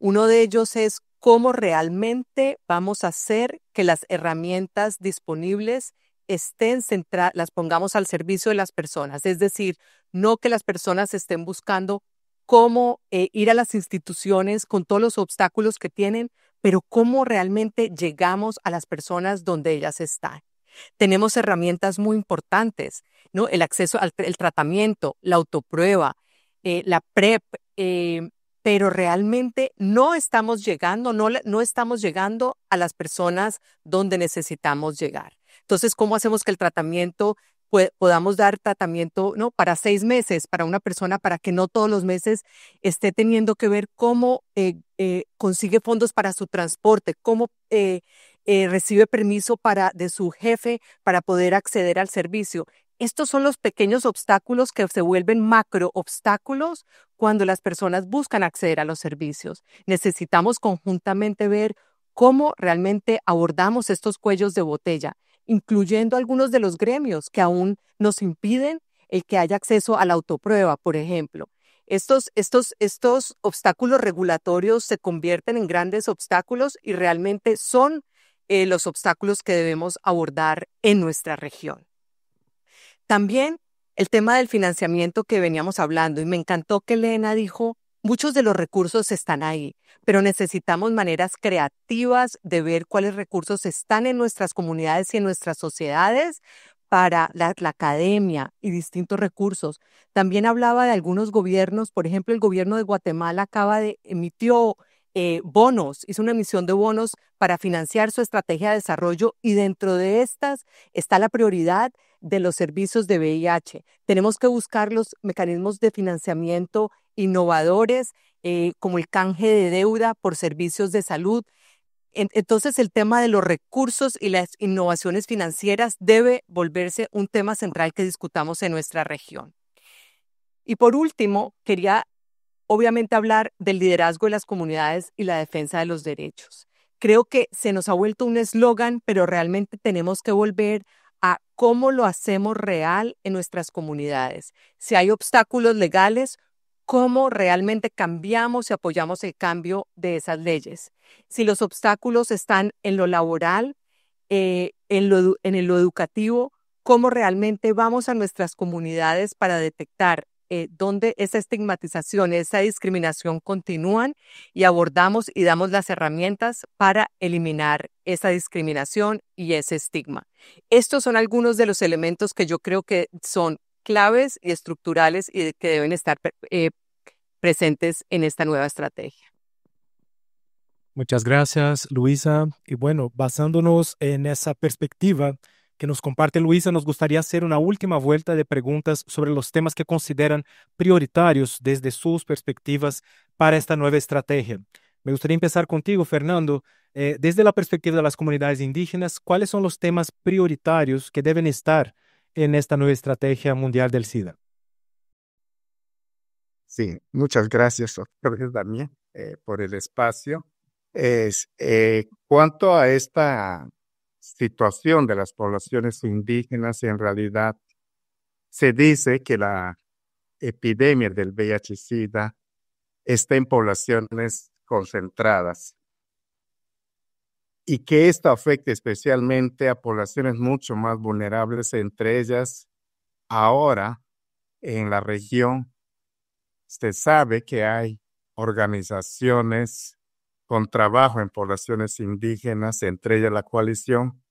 Uno de ellos es cómo realmente vamos a hacer que las herramientas disponibles estén centradas, las pongamos al servicio de las personas, es decir, no que las personas estén buscando cómo eh, ir a las instituciones con todos los obstáculos que tienen, pero cómo realmente llegamos a las personas donde ellas están. Tenemos herramientas muy importantes, ¿no? El acceso al tratamiento, la autoprueba, eh, la PrEP, eh, pero realmente no estamos llegando, no, estamos llegando a las personas donde necesitamos llegar. Entonces, ¿cómo hacemos que el tratamiento podamos dar tratamiento no para seis meses para una persona para que no todos los meses esté teniendo que ver cómo eh, eh, consigue fondos para su transporte cómo eh, recibe permiso para de su jefe para poder acceder al servicio estos son los pequeños obstáculos que se vuelven macro obstáculos cuando las personas buscan acceder a los servicios. Necesitamos conjuntamente ver cómo realmente abordamos estos cuellos de botella, incluyendo algunos de los gremios que aún nos impiden el que haya acceso a la autoprueba, por ejemplo. Estos, estos, estos obstáculos regulatorios se convierten en grandes obstáculos y realmente son eh, los obstáculos que debemos abordar en nuestra región. También el tema del financiamiento que veníamos hablando y me encantó que Elena dijo, muchos de los recursos están ahí, pero necesitamos maneras creativas de ver cuáles recursos están en nuestras comunidades y en nuestras sociedades para la, academia y distintos recursos. También hablaba de algunos gobiernos, por ejemplo, el gobierno de Guatemala acaba de emitió eh, bonos, hizo una emisión de bonos para financiar su estrategia de desarrollo y dentro de estas está la prioridad de los servicios de VIH. Tenemos que buscar los mecanismos de financiamiento innovadores, eh, como el canje de deuda por servicios de salud. Entonces, el tema de los recursos y las innovaciones financieras debe volverse un tema central que discutamos en nuestra región. Y por último, quería obviamente hablar del liderazgo de las comunidades y la defensa de los derechos. Creo que se nos ha vuelto un eslogan, pero realmente tenemos que volver a cómo lo hacemos real en nuestras comunidades. Si hay obstáculos legales, cómo realmente cambiamos y apoyamos el cambio de esas leyes. Si los obstáculos están en lo laboral, eh, en, lo, en lo educativo, cómo realmente vamos a nuestras comunidades para detectar eh, donde esa estigmatización, esa discriminación continúan y abordamos y damos las herramientas para eliminar esa discriminación y ese estigma. Estos son algunos de los elementos que yo creo que son claves y estructurales y que deben estar eh, presentes en esta nueva estrategia. Muchas gracias, Luisa. Y bueno, basándonos en esa perspectiva, que nos comparte Luisa, nos gustaría hacer una última vuelta de preguntas sobre los temas que consideran prioritarios desde sus perspectivas para esta nueva estrategia. Me gustaría empezar contigo, Fernando. Eh, desde la perspectiva de las comunidades indígenas, ¿cuáles son los temas prioritarios que deben estar en esta nueva estrategia mundial del SIDA? Sí, muchas gracias también eh, por el espacio. Es, eh, cuanto a esta situación de las poblaciones indígenas, y en realidad se dice que la epidemia del VIH-Sida está en poblaciones concentradas y que esto afecta especialmente a poblaciones mucho más vulnerables, entre ellas ahora en la región se sabe que hay organizaciones con trabajo en poblaciones indígenas, entre ellas la coalición,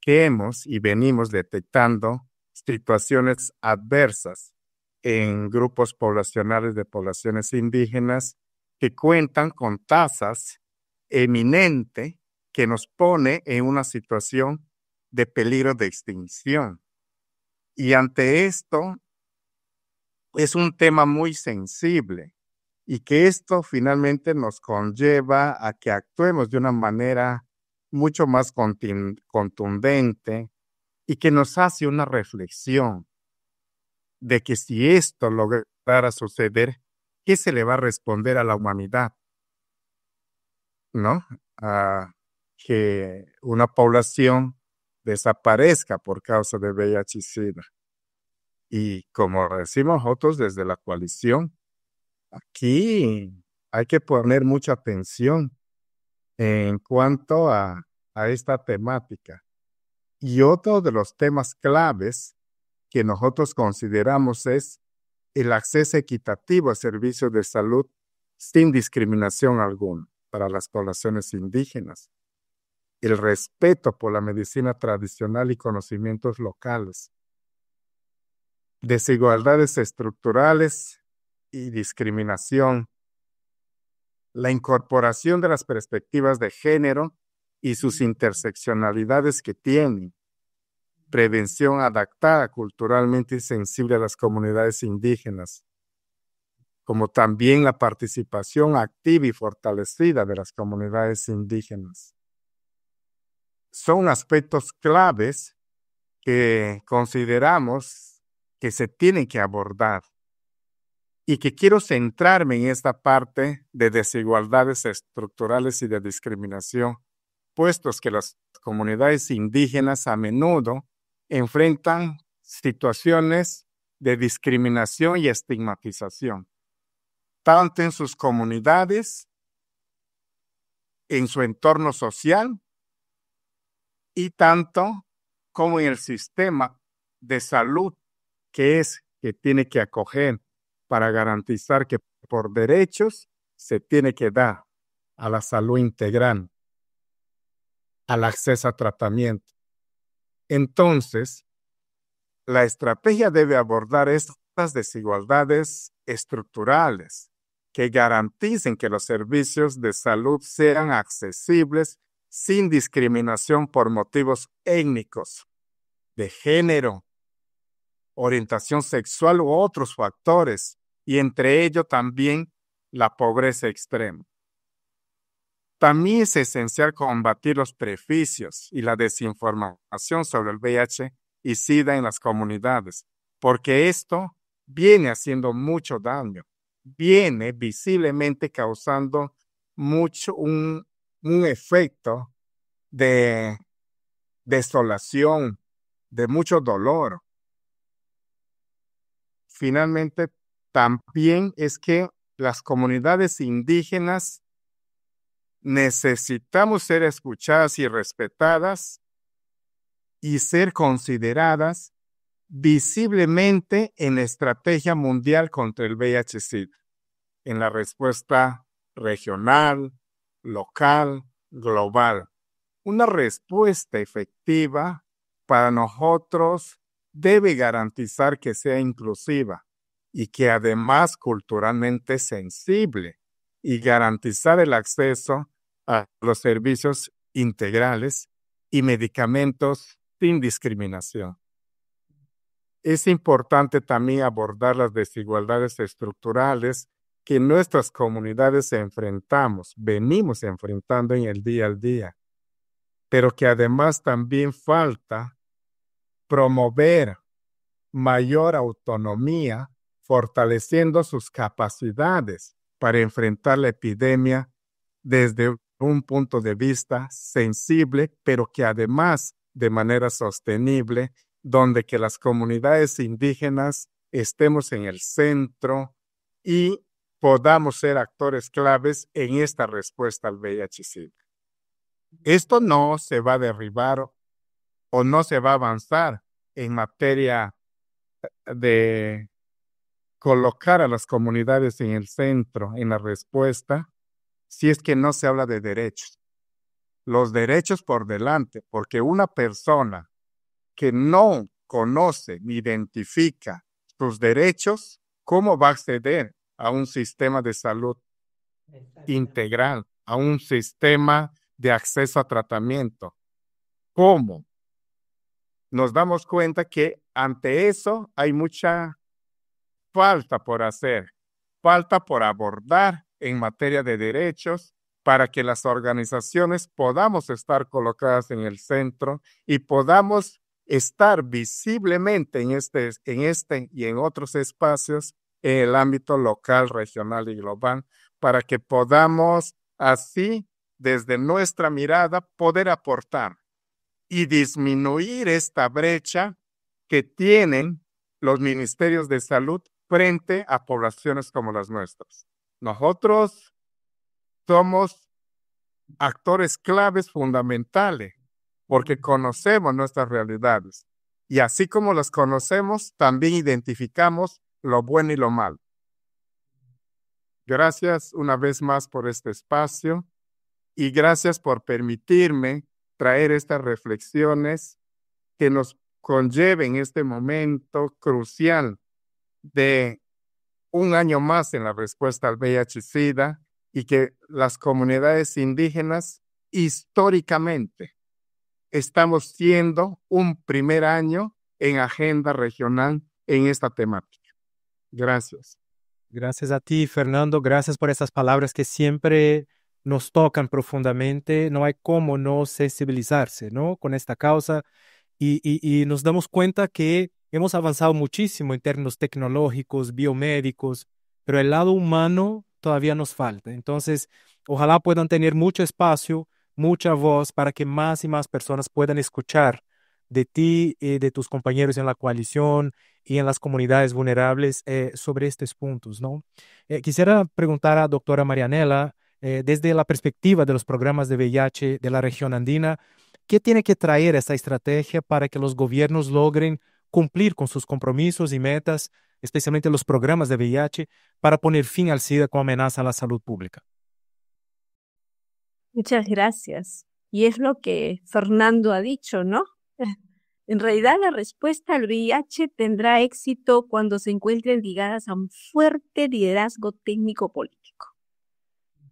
que hemos y venimos detectando situaciones adversas en grupos poblacionales de poblaciones indígenas que cuentan con tasas eminente que nos pone en una situación de peligro de extinción. Y ante esto, es un tema muy sensible y que esto finalmente nos conlleva a que actuemos de una manera mucho más contundente y que nos hace una reflexión de que si esto lograra suceder, ¿qué se le va a responder a la humanidad? ¿No? A que una población desaparezca por causa de VIH y SIDA. Y como decimos otros desde la coalición, Aquí hay que poner mucha atención en cuanto a, esta temática. Y otro de los temas claves que nosotros consideramos es el acceso equitativo a servicios de salud sin discriminación alguna para las poblaciones indígenas, el respeto por la medicina tradicional y conocimientos locales, desigualdades estructurales y discriminación. La incorporación de las perspectivas de género y sus interseccionalidades que tienen. Prevención adaptada culturalmente y sensible a las comunidades indígenas como también la participación activa y fortalecida de las comunidades indígenas. Son aspectos claves que consideramos que se tienen que abordar y que quiero centrarme en esta parte de desigualdades estructurales y de discriminación, puestos que las comunidades indígenas a menudo enfrentan situaciones de discriminación y estigmatización, tanto en sus comunidades, en su entorno social y tanto como en el sistema de salud que es que tiene que acoger para garantizar que por derechos se tiene que dar a la salud integral, al acceso a tratamiento. Entonces, la estrategia debe abordar estas desigualdades estructurales que garanticen que los servicios de salud sean accesibles sin discriminación por motivos étnicos, de género, orientación sexual u otros factores, y entre ellos también la pobreza extrema. También es esencial combatir los prejuicios y la desinformación sobre el VIH y SIDA en las comunidades, porque esto viene haciendo mucho daño, viene visiblemente causando mucho un, un efecto de desolación, de mucho dolor finalmente también es que las comunidades indígenas necesitamos ser escuchadas y respetadas y ser consideradas visiblemente en la estrategia mundial contra el VIH-Sida, en la respuesta regional, local, global. Una respuesta efectiva para nosotros debe garantizar que sea inclusiva y que además culturalmente sensible y garantizar el acceso a los servicios integrales y medicamentos sin discriminación. Es importante también abordar las desigualdades estructurales que nuestras comunidades enfrentamos, venimos enfrentando en el día a día, pero que además también falta promover mayor autonomía, fortaleciendo sus capacidades para enfrentar la epidemia desde un punto de vista sensible, pero que además de manera sostenible, donde que las comunidades indígenas estemos en el centro y podamos ser actores claves en esta respuesta al vih Esto no se va a derribar o no se va a avanzar en materia eh, de colocar a las comunidades en el centro, en la respuesta, si es que no se habla de derechos. Los derechos por delante, porque una persona que no conoce ni identifica sus derechos, ¿cómo va a acceder a un sistema de salud integral, a un sistema de acceso a tratamiento? ¿Cómo? nos damos cuenta que ante eso hay mucha falta por hacer, falta por abordar en materia de derechos para que las organizaciones podamos estar colocadas en el centro y podamos estar visiblemente en este, este y en otros espacios en el ámbito local, regional y global, para que podamos así, desde nuestra mirada, poder aportar y disminuir esta brecha que tienen los ministerios de salud frente a poblaciones como las nuestras. Nosotros somos actores claves fundamentales porque conocemos nuestras realidades y así como las conocemos, también identificamos lo bueno y lo malo. Gracias una vez más por este espacio y gracias por permitirme traer estas reflexiones que nos conlleven este momento crucial de un año más en la respuesta al VIH-Sida y que las comunidades indígenas históricamente estamos siendo un primer año en agenda regional en esta temática. Gracias. Gracias a ti, Fernando. Gracias por esas palabras que siempre nos tocan profundamente, no hay cómo no sensibilizarse ¿no? con esta causa y, nos damos cuenta que hemos avanzado muchísimo en términos tecnológicos, biomédicos, pero el lado humano todavía nos falta. Entonces, ojalá puedan tener mucho espacio, mucha voz para que más y más personas puedan escuchar de ti y eh, de tus compañeros en la coalición y en las comunidades vulnerables eh, sobre estos puntos, ¿no? Eh, quisiera preguntar a doctora Marianela eh, desde la perspectiva de los programas de VIH de la región andina, ¿qué tiene que traer esta estrategia para que los gobiernos logren cumplir con sus compromisos y metas, especialmente los programas de VIH, para poner fin al SIDA como amenaza a la salud pública? Muchas gracias. Y es lo que Fernando ha dicho, ¿no? <laughs> En realidad la respuesta al VIH tendrá éxito cuando se encuentren ligadas a un fuerte liderazgo técnico-político.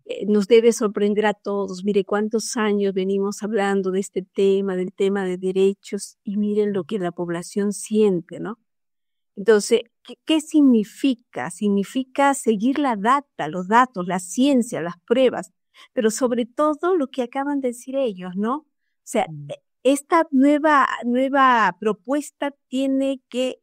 Eh, nos debe sorprender a todos. Mire cuántos años venimos hablando de este tema, del tema de derechos, y miren lo que la población siente, ¿no? Entonces, ¿qué, significa? Significa seguir la data, los datos, la ciencia, las pruebas, pero sobre todo lo que acaban de decir ellos, ¿no? O sea, mm. e, esta nueva, nueva propuesta tiene que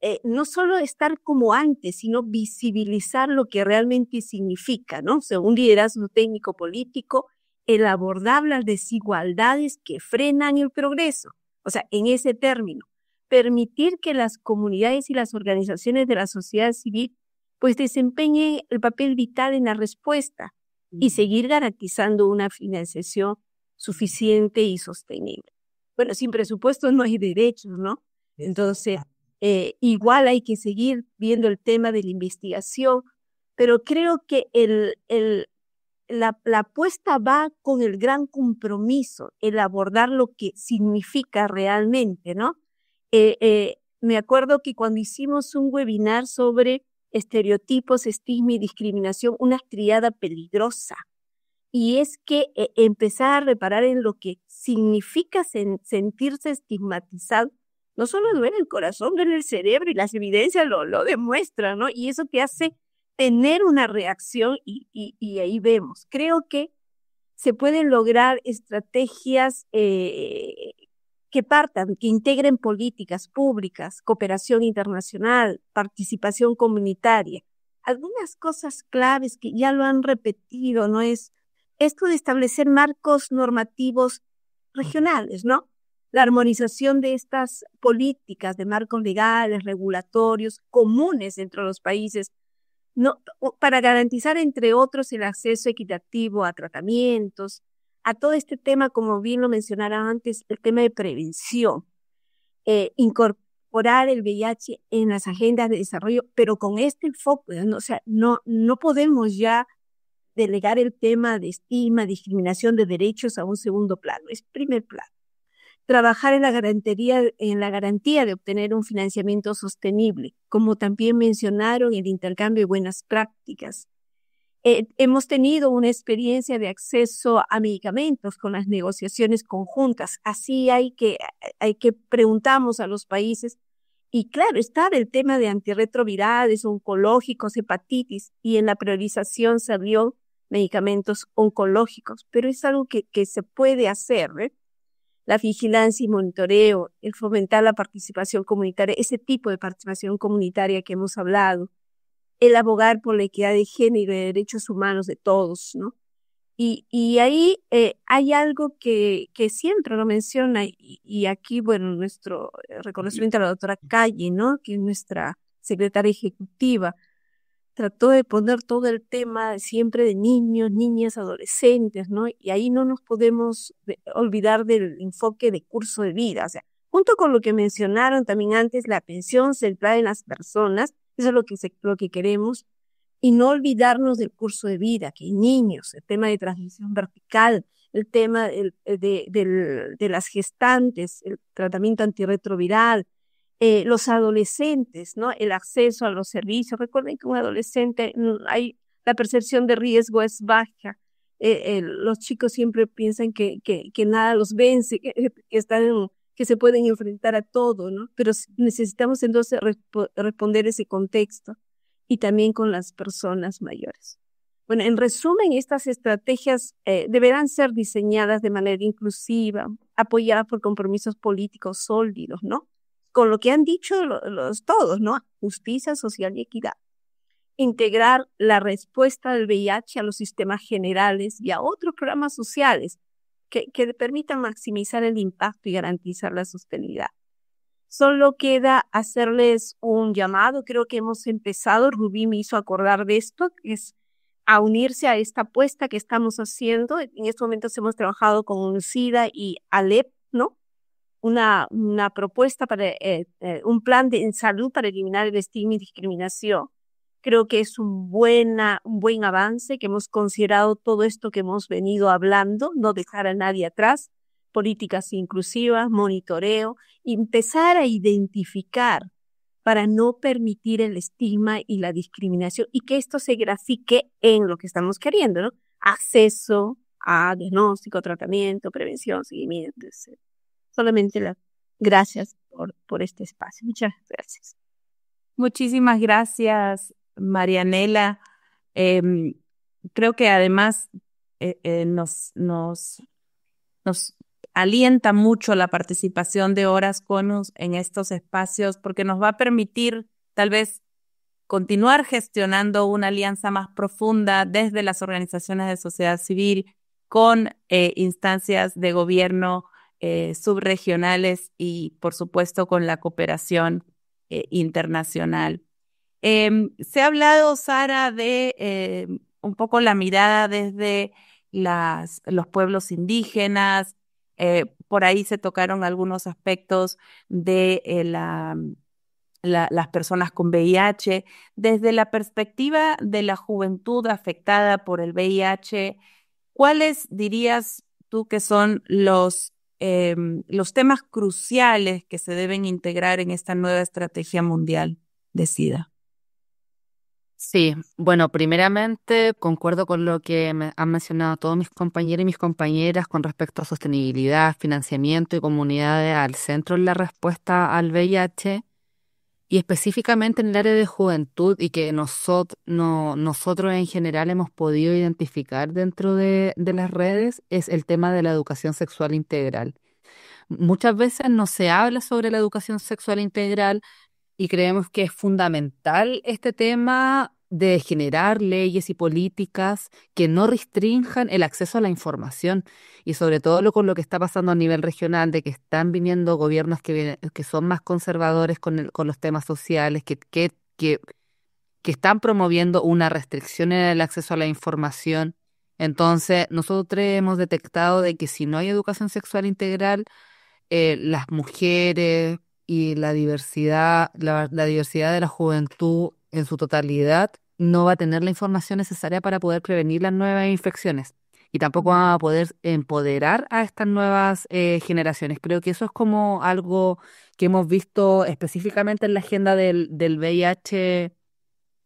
eh, no solo estar como antes, sino visibilizar lo que realmente significa, ¿no? Según un liderazgo técnico político, el abordar las desigualdades que frenan el progreso, o sea, en ese término, permitir que las comunidades y las organizaciones de la sociedad civil pues desempeñen el papel vital en la respuesta y mm. seguir garantizando una financiación suficiente y sostenible. Bueno, sin presupuesto no hay derechos, ¿no? Entonces, eh, igual hay que seguir viendo el tema de la investigación, pero creo que el, el, la, apuesta va con el gran compromiso, el abordar lo que significa realmente, ¿no? Eh, eh, me acuerdo que cuando hicimos un webinar sobre estereotipos, estigma y discriminación, una triada peligrosa, y es que empezar a reparar en lo que significa sentirse estigmatizado no solo duele el corazón, duele el cerebro y las evidencias lo, demuestran, ¿no? Y eso que hace tener una reacción y, y, ahí vemos. Creo que se pueden lograr estrategias eh, que partan, que integren políticas públicas, cooperación internacional, participación comunitaria. Algunas cosas claves que ya lo han repetido, ¿no? Es esto de establecer marcos normativos regionales, ¿no? la armonización de estas políticas de marcos legales, regulatorios comunes entre los países, no, para garantizar, entre otros, el acceso equitativo a tratamientos, a todo este tema, como bien lo mencionaba antes, el tema de prevención, eh, incorporar el VIH en las agendas de desarrollo, pero con este enfoque, ¿no? o sea, no, no podemos ya delegar el tema de estima, discriminación de derechos a un segundo plano, es primer plano trabajar en la garantía, en la garantía de obtener un financiamiento sostenible, como también mencionaron el intercambio de buenas prácticas. Eh, hemos tenido una experiencia de acceso a medicamentos con las negociaciones conjuntas. Así hay que, hay que preguntamos a los países. Y claro, está el tema de antirretrovirales, oncológicos, hepatitis, y en la priorización salió medicamentos oncológicos, pero es algo que, que se puede hacer. ¿eh? la vigilancia y monitoreo, el fomentar la participación comunitaria, ese tipo de participación comunitaria que hemos hablado, el abogar por la equidad de género y de derechos humanos de todos, ¿no? Y, ahí eh, hay algo que, que siempre lo menciona, y, y aquí, bueno, nuestro eh, reconocimiento a la doctora Calle, ¿no? Que es nuestra secretaria ejecutiva, trató de poner todo el tema siempre de niños, niñas, adolescentes, ¿no? Y ahí no nos podemos olvidar del enfoque de curso de vida. O sea, junto con lo que mencionaron también antes, la atención centrada en las personas, eso es lo que, se, lo que queremos, y no olvidarnos del curso de vida, que hay niños, el tema de transmisión vertical, el tema eh, de, de las gestantes, el tratamiento antirretroviral, eh, los adolescentes, ¿no? El acceso a los servicios. Recuerden que un adolescente, mm, hay, la percepción de riesgo es baja. Eh, los chicos siempre piensan que, que, nada los vence, eh, que, están que se pueden enfrentar a todo, ¿no? Pero necesitamos entonces responder ese contexto y también con las personas mayores. Bueno, en resumen, estas estrategias deberán ser diseñadas de manera inclusiva, apoyadas por compromisos políticos sólidos, ¿no? con lo que han dicho los, todos, ¿no? Justicia social y equidad. Integrar la respuesta del VIH a los sistemas generales y a otros programas sociales que, que permitan maximizar el impacto y garantizar la sostenibilidad. Solo queda hacerles un llamado, creo que hemos empezado, Rubí me hizo acordar de esto, que es a unirse a esta apuesta que estamos haciendo. En estos momentos hemos trabajado con SIDA y ALEP, ¿no? una, una propuesta para eh, eh, un plan de salud para eliminar el estigma y discriminación. Creo que es un, buena, buen avance que hemos considerado todo esto que hemos venido hablando, no dejar a nadie atrás, políticas inclusivas, monitoreo, empezar a identificar para no permitir el estigma y la discriminación y que esto se grafique en lo que estamos queriendo, ¿no? Acceso a diagnóstico, tratamiento, prevención, seguimiento, etc solamente las gracias por, por este espacio. Muchas gracias. Muchísimas gracias, Marianela. Em, creo que además eh, eh, nos, nos, nos alienta mucho la participación de Horas Conus en estos espacios porque nos va a permitir tal vez continuar gestionando una alianza más profunda desde las organizaciones de sociedad civil con eh, instancias de gobierno eh, subregionales y, por supuesto, con la cooperación eh, internacional. Em, se ha hablado, Sara, de eh, un poco la mirada desde las, los pueblos indígenas. por ahí se tocaron algunos aspectos de las personas con VIH. Desde la perspectiva de la juventud afectada por el VIH, ¿cuáles dirías tú que son los eh, los temas cruciales que se deben integrar en esta nueva estrategia mundial de SIDA? Sí, bueno, primeramente concuerdo con lo que han mencionado todos mis compañeros y mis compañeras con respecto a sostenibilidad, financiamiento y comunidades al centro en la respuesta al VIH y específicamente en el área de juventud y que nosotros en general hemos podido identificar dentro de las redes es el tema de la educación sexual integral. Muchas veces no se habla sobre la educación sexual integral y creemos que es fundamental este tema de generar leyes y políticas que no restrinjan el acceso a la información y sobre todo lo, con lo que está pasando a nivel regional, de que están viniendo gobiernos que, que son más conservadores con, con los temas sociales, que, que, están promoviendo una restricción en el acceso a la información. Entonces, nosotros hemos detectado de que si no hay educación sexual integral, eh, las mujeres y la diversidad, la diversidad de la juventud en su totalidad no va a tener la información necesaria para poder prevenir las nuevas infecciones y tampoco va a poder empoderar a estas nuevas eh, generaciones. Creo que eso es como algo que hemos visto específicamente en la agenda del, VIH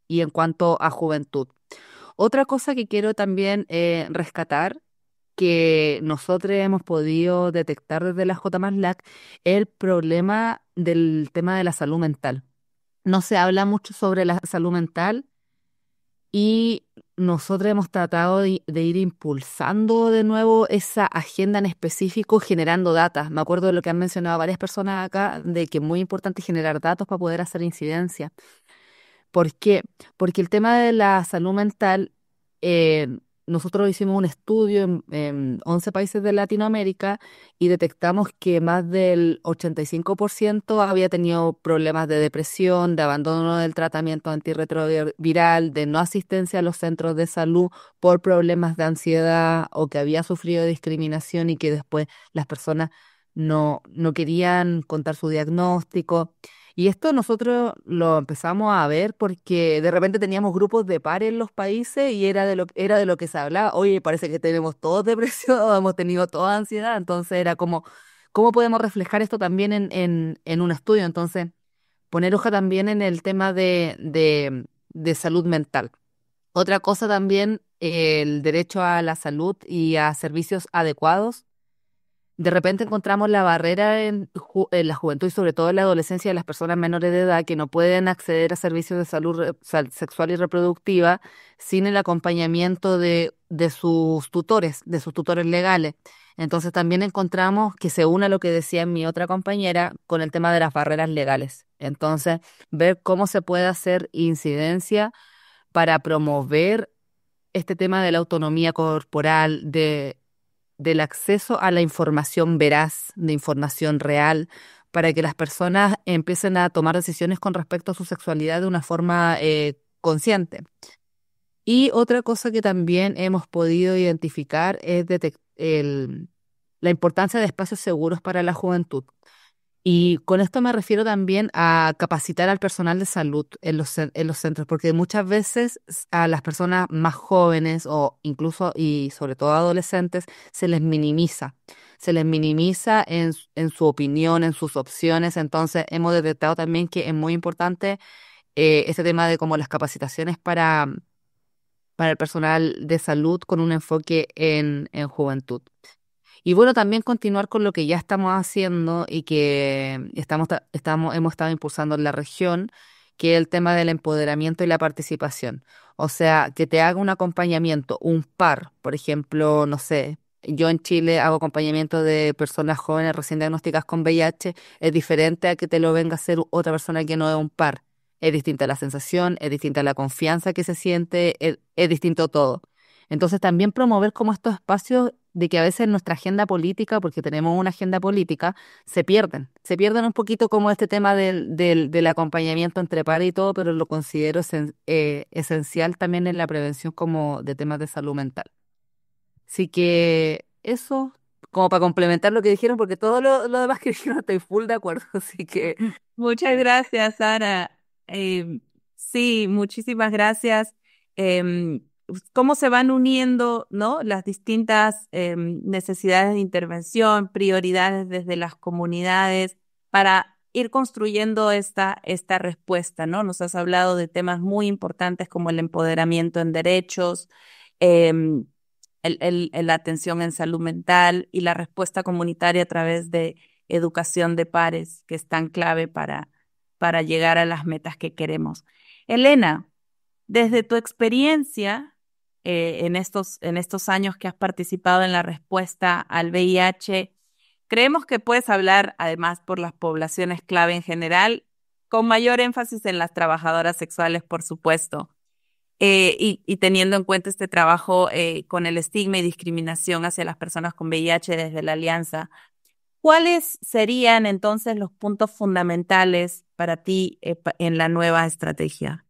y en cuanto a juventud. Otra cosa que quiero también eh, rescatar que nosotros hemos podido detectar desde la J es el problema del tema de la salud mental no se habla mucho sobre la salud mental y nosotros hemos tratado de, ir impulsando de nuevo esa agenda en específico, generando datos. Me acuerdo de lo que han mencionado varias personas acá, de que es muy importante generar datos para poder hacer incidencia. ¿Por qué? Porque el tema de la salud mental eh, nosotros hicimos un estudio en, 11 países de Latinoamérica y detectamos que más del 85% había tenido problemas de depresión, de abandono del tratamiento antirretroviral, de no asistencia a los centros de salud por problemas de ansiedad o que había sufrido discriminación y que después las personas no, no querían contar su diagnóstico. Y esto nosotros lo empezamos a ver porque de repente teníamos grupos de pares en los países y era de lo, era de lo que se hablaba. Oye, parece que tenemos todos <laughs> depresión, hemos tenido toda ansiedad. Entonces era como, ¿cómo podemos reflejar esto también en, un estudio? Entonces, poner hoja también en el tema de, de, de salud mental. Otra cosa también, el derecho a la salud y a servicios adecuados de repente encontramos la barrera en, la juventud y sobre todo en la adolescencia de las personas menores de edad que no pueden acceder a servicios de salud sexual y reproductiva sin el acompañamiento de, de sus tutores, de sus tutores legales. Entonces también encontramos que se une a lo que decía mi otra compañera con el tema de las barreras legales. Entonces, ver cómo se puede hacer incidencia para promover este tema de la autonomía corporal, de del acceso a la información veraz, de información real, para que las personas empiecen a tomar decisiones con respecto a su sexualidad de una forma eh, consciente. Y otra cosa que también hemos podido identificar es la importancia de espacios seguros para la juventud. Y con esto me refiero también a capacitar al personal de salud en los, en los centros, porque muchas veces a las personas más jóvenes o incluso y sobre todo adolescentes se les minimiza, se les minimiza en, su opinión, en sus opciones. Entonces hemos detectado también que es muy importante eh, este tema de como las capacitaciones para, para el personal de salud con un enfoque en, en juventud. Y bueno, también continuar con lo que ya estamos haciendo y que estamos, hemos estado impulsando en la región, que es el tema del empoderamiento y la participación. O sea, que te haga un acompañamiento, un par, por ejemplo, no sé, yo en Chile hago acompañamiento de personas jóvenes recién diagnosticadas con VIH, es diferente a que te lo venga a hacer otra persona que no es un par. Es distinta la sensación, es distinta la confianza que se siente, es distinto todo. Entonces también promover como estos espacios de que a veces nuestra agenda política, porque tenemos una agenda política, se pierden. Se pierden un poquito como este tema del, acompañamiento entre pares y todo, pero lo considero eh, esencial también en la prevención como de temas de salud mental. Así que eso, como para complementar lo que dijeron, porque todo lo, demás que <laughs> dijeron estoy full de acuerdo. <laughs> Así que... Mm, muchas gracias, Sara. Em, sí, muchísimas gracias. Em, pues, cómo se van uniendo las distintas em, necesidades de intervención, prioridades desde las comunidades para ir construyendo esta, respuesta, Nos has hablado de temas muy importantes como el empoderamiento en derechos, em, la atención en salud mental y la respuesta comunitaria a través de educación de pares, que es tan clave para, para llegar a las metas que queremos. Elena, desde tu experiencia, eh, en, estos, años que has participado en la respuesta al VIH. Creemos que puedes hablar, además, por las poblaciones clave en general, con mayor énfasis en las trabajadoras sexuales, por supuesto, eh, y, teniendo en cuenta este trabajo eh, con el estigma y discriminación hacia las personas con VIH desde la Alianza. ¿Cuáles serían entonces los puntos fundamentales para ti en la nueva estrategia?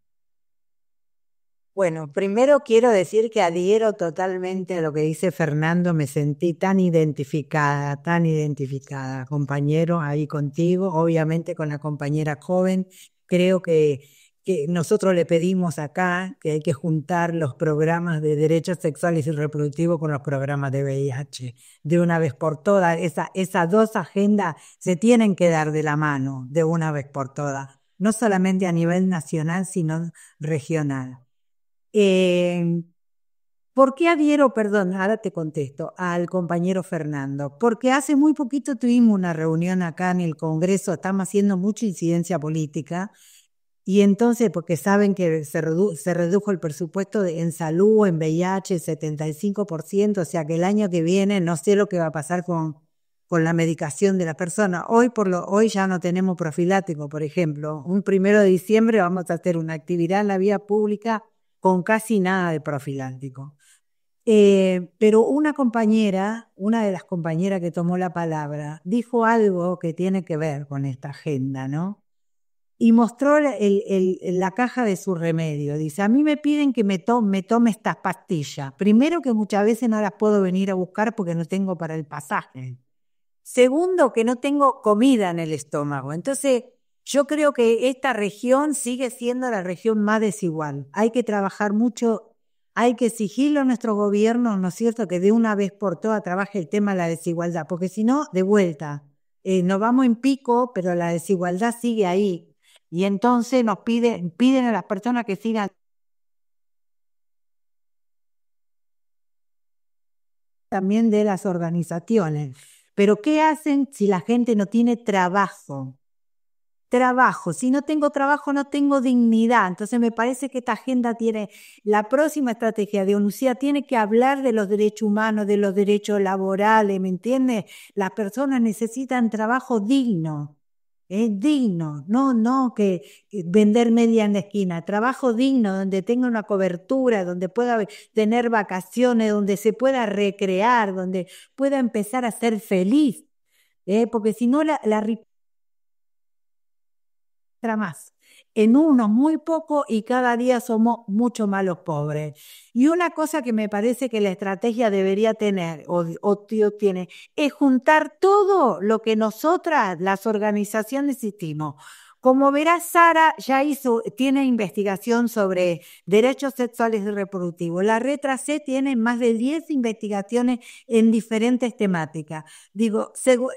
Bueno, primero quiero decir que adhiero totalmente a lo que dice Fernando, me sentí tan identificada, tan identificada, compañero, ahí contigo, obviamente con la compañera joven, creo que, nosotros le pedimos acá que hay que juntar los programas de derechos sexuales y reproductivos con los programas de VIH, de una vez por todas, esas dos agendas se tienen que dar de la mano, de una vez por todas, no solamente a nivel nacional, sino regional. Eh, ¿Por qué adhiero, perdón, ahora te contesto, al compañero Fernando? Porque hace muy poquito tuvimos una reunión acá en el Congreso, estamos haciendo mucha incidencia política, y entonces, porque saben que se, redujo el presupuesto en salud, en VIH, 75%, o sea que el año que viene no sé lo que va a pasar con, con la medicación de la persona. Hoy, por lo, hoy ya no tenemos profilático, por ejemplo. Un primero de diciembre vamos a hacer una actividad en la vía pública con casi nada de profiláctico. Eh, pero una compañera, una de las compañeras que tomó la palabra, dijo algo que tiene que ver con esta agenda, ¿no? Y mostró la caja de su remedio. Dice, a mí me piden que me, me tome estas pastillas. Primero que muchas veces no las puedo venir a buscar porque no tengo para el pasaje. Segundo, que no tengo comida en el estómago. Entonces, yo creo que esta región sigue siendo la región más desigual. Hay que trabajar mucho, hay que exigirlo a nuestro gobierno, ¿no es cierto?, que de una vez por todas trabaje el tema de la desigualdad, porque si no, de vuelta, eh, nos vamos en pico, pero la desigualdad sigue ahí. Y entonces nos piden a las personas que sigan también de las organizaciones. Pero ¿qué hacen si la gente no tiene trabajo? trabajo. Si no tengo trabajo, no tengo dignidad. Entonces me parece que esta agenda tiene, la próxima estrategia de UNUCIA tiene que hablar de los derechos humanos, de los derechos laborales, ¿me entiendes? Las personas necesitan trabajo digno. Es digno, no, no que, vender media en la esquina, trabajo digno donde tenga una cobertura, donde pueda tener vacaciones, donde se pueda recrear, donde pueda empezar a ser feliz. ¿eh? porque si no, la, más. En uno muy poco y cada día somos mucho más los pobres. Y una cosa que me parece que la estrategia debería tener o, tiene es juntar todo lo que nosotras, las organizaciones, hicimos. Como verás, Sara ya hizo, tiene investigación sobre derechos sexuales y reproductivos. La retra C tiene más de 10 investigaciones en diferentes temáticas. Digo,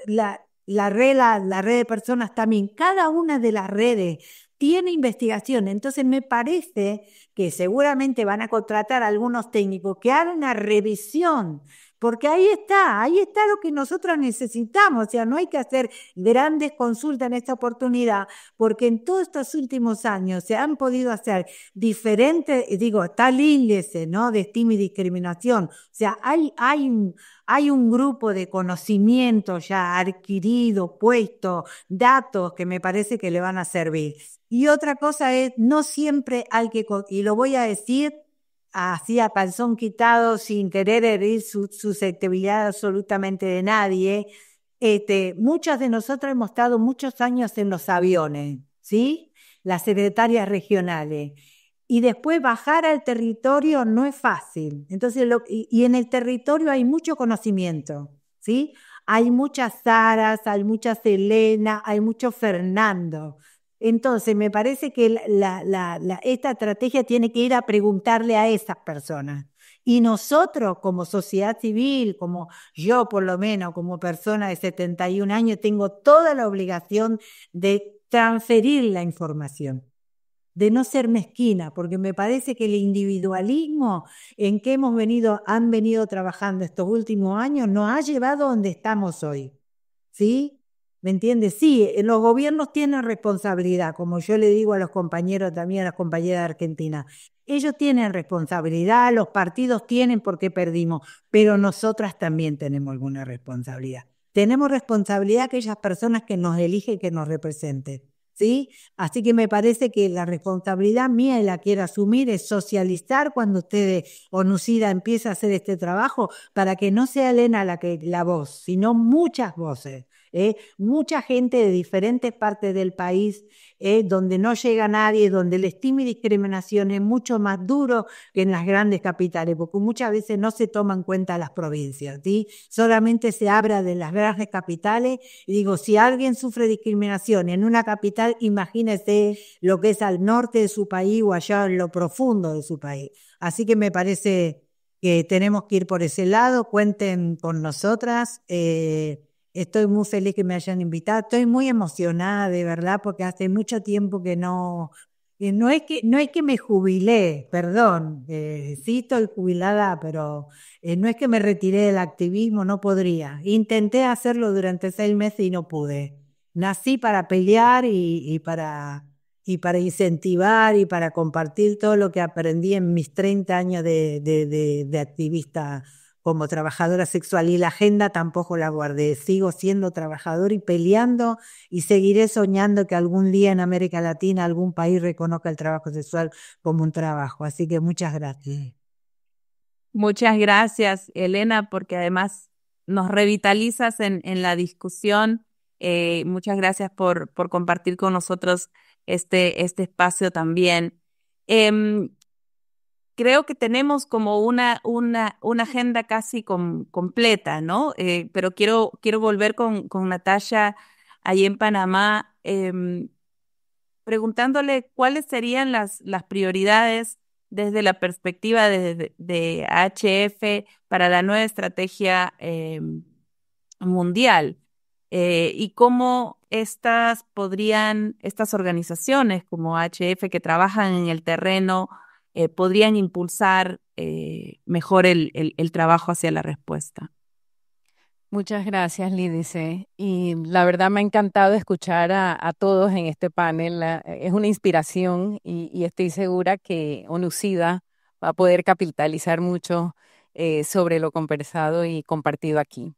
la, la red, la, red de personas también, cada una de las redes tiene investigación. Entonces me parece que seguramente van a contratar algunos técnicos que hagan una revisión porque ahí está, ahí está lo que nosotros necesitamos, o sea, no hay que hacer grandes consultas en esta oportunidad, porque en todos estos últimos años se han podido hacer diferentes, eh, digo, tal índice, ¿no?, de estima y discriminación, o sea, hay, hay, hay un grupo de conocimiento ya adquirido, puesto, datos que me parece que le van a servir. Y otra cosa es, no siempre hay que, y lo voy a decir así a panzón quitado, sin querer herir su susceptibilidad absolutamente de nadie, este, muchas de nosotras hemos estado muchos años en los aviones, ¿sí? Las secretarias regionales. Y después bajar al territorio no es fácil. Entonces, y, en el territorio hay mucho conocimiento, ¿sí? Hay muchas Saras, hay muchas Elena, hay mucho Fernando. Entonces, me parece que esta estrategia tiene que ir a preguntarle a esas personas. Y nosotros, como sociedad civil, como yo por lo menos, como persona de 71 años, tengo toda la obligación de transferir la información de no ser mezquina, porque me parece que el individualismo en que hemos venido, han venido trabajando estos últimos años, nos ha llevado a donde estamos hoy. ¿Sí? ¿Me entiendes? Sí, los gobiernos tienen responsabilidad, como yo le digo a los compañeros también, a las compañeras de Argentina. Ellos tienen responsabilidad, los partidos tienen porque perdimos, pero nosotras también tenemos alguna responsabilidad. Tenemos responsabilidad aquellas personas que nos eligen, que nos representen. ¿Sí? Así que me parece que la responsabilidad mía y la quiero asumir es socializar cuando ustedes, ONUCIDA, empieza a hacer este trabajo para que no sea Elena la, que, la voz, sino muchas voces ¿eh? Mucha gente de diferentes partes del país, ¿eh? donde no llega nadie, donde el estigma y discriminación es mucho más duro que en las grandes capitales, porque muchas veces no se toman cuenta las provincias, Solamente se habla de las grandes capitales y digo, si alguien sufre discriminación en una capital, imagínese lo que es al norte de su país o allá en lo profundo de su país. Así que me parece que tenemos que ir por ese lado. Cuenten con nosotras. Eh, Estoy muy feliz que me hayan invitado. Estoy muy emocionada, de verdad, porque hace mucho tiempo que no. No es que, no que me jubilé, perdón. Eh, sí, estoy jubilada, pero eh, no es que me retiré del activismo, no podría. Intenté hacerlo durante seis meses y no pude. Nací para pelear y, para, y para incentivar y para compartir todo lo que aprendí en mis 30 años de, de, de, de activista como trabajadora sexual y la agenda tampoco la guardé. Sigo siendo trabajadora y peleando y seguiré soñando que algún día en América Latina algún país reconozca el trabajo sexual como un trabajo. Así que muchas gracias. Muchas gracias, Elena, porque además nos revitalizas en, la discusión. Eh, muchas gracias por, compartir con nosotros este, este espacio también. Em, creo que tenemos como una, agenda casi completa, ¿no? Eh, pero quiero, volver con, con Natasha ahí en Panamá, em, preguntándole cuáles serían las, las prioridades desde la perspectiva de, de, HF para la nueva estrategia em, mundial eh, y cómo estas podrían, estas organizaciones como HF que trabajan en el terreno, eh, podrían impulsar eh, mejor el, trabajo hacia la respuesta. Muchas gracias, Lidice. Y la verdad me ha encantado escuchar a, todos en este panel. Es una inspiración y, estoy segura que ONUCIDA va a poder capitalizar mucho eh, sobre lo conversado y compartido aquí.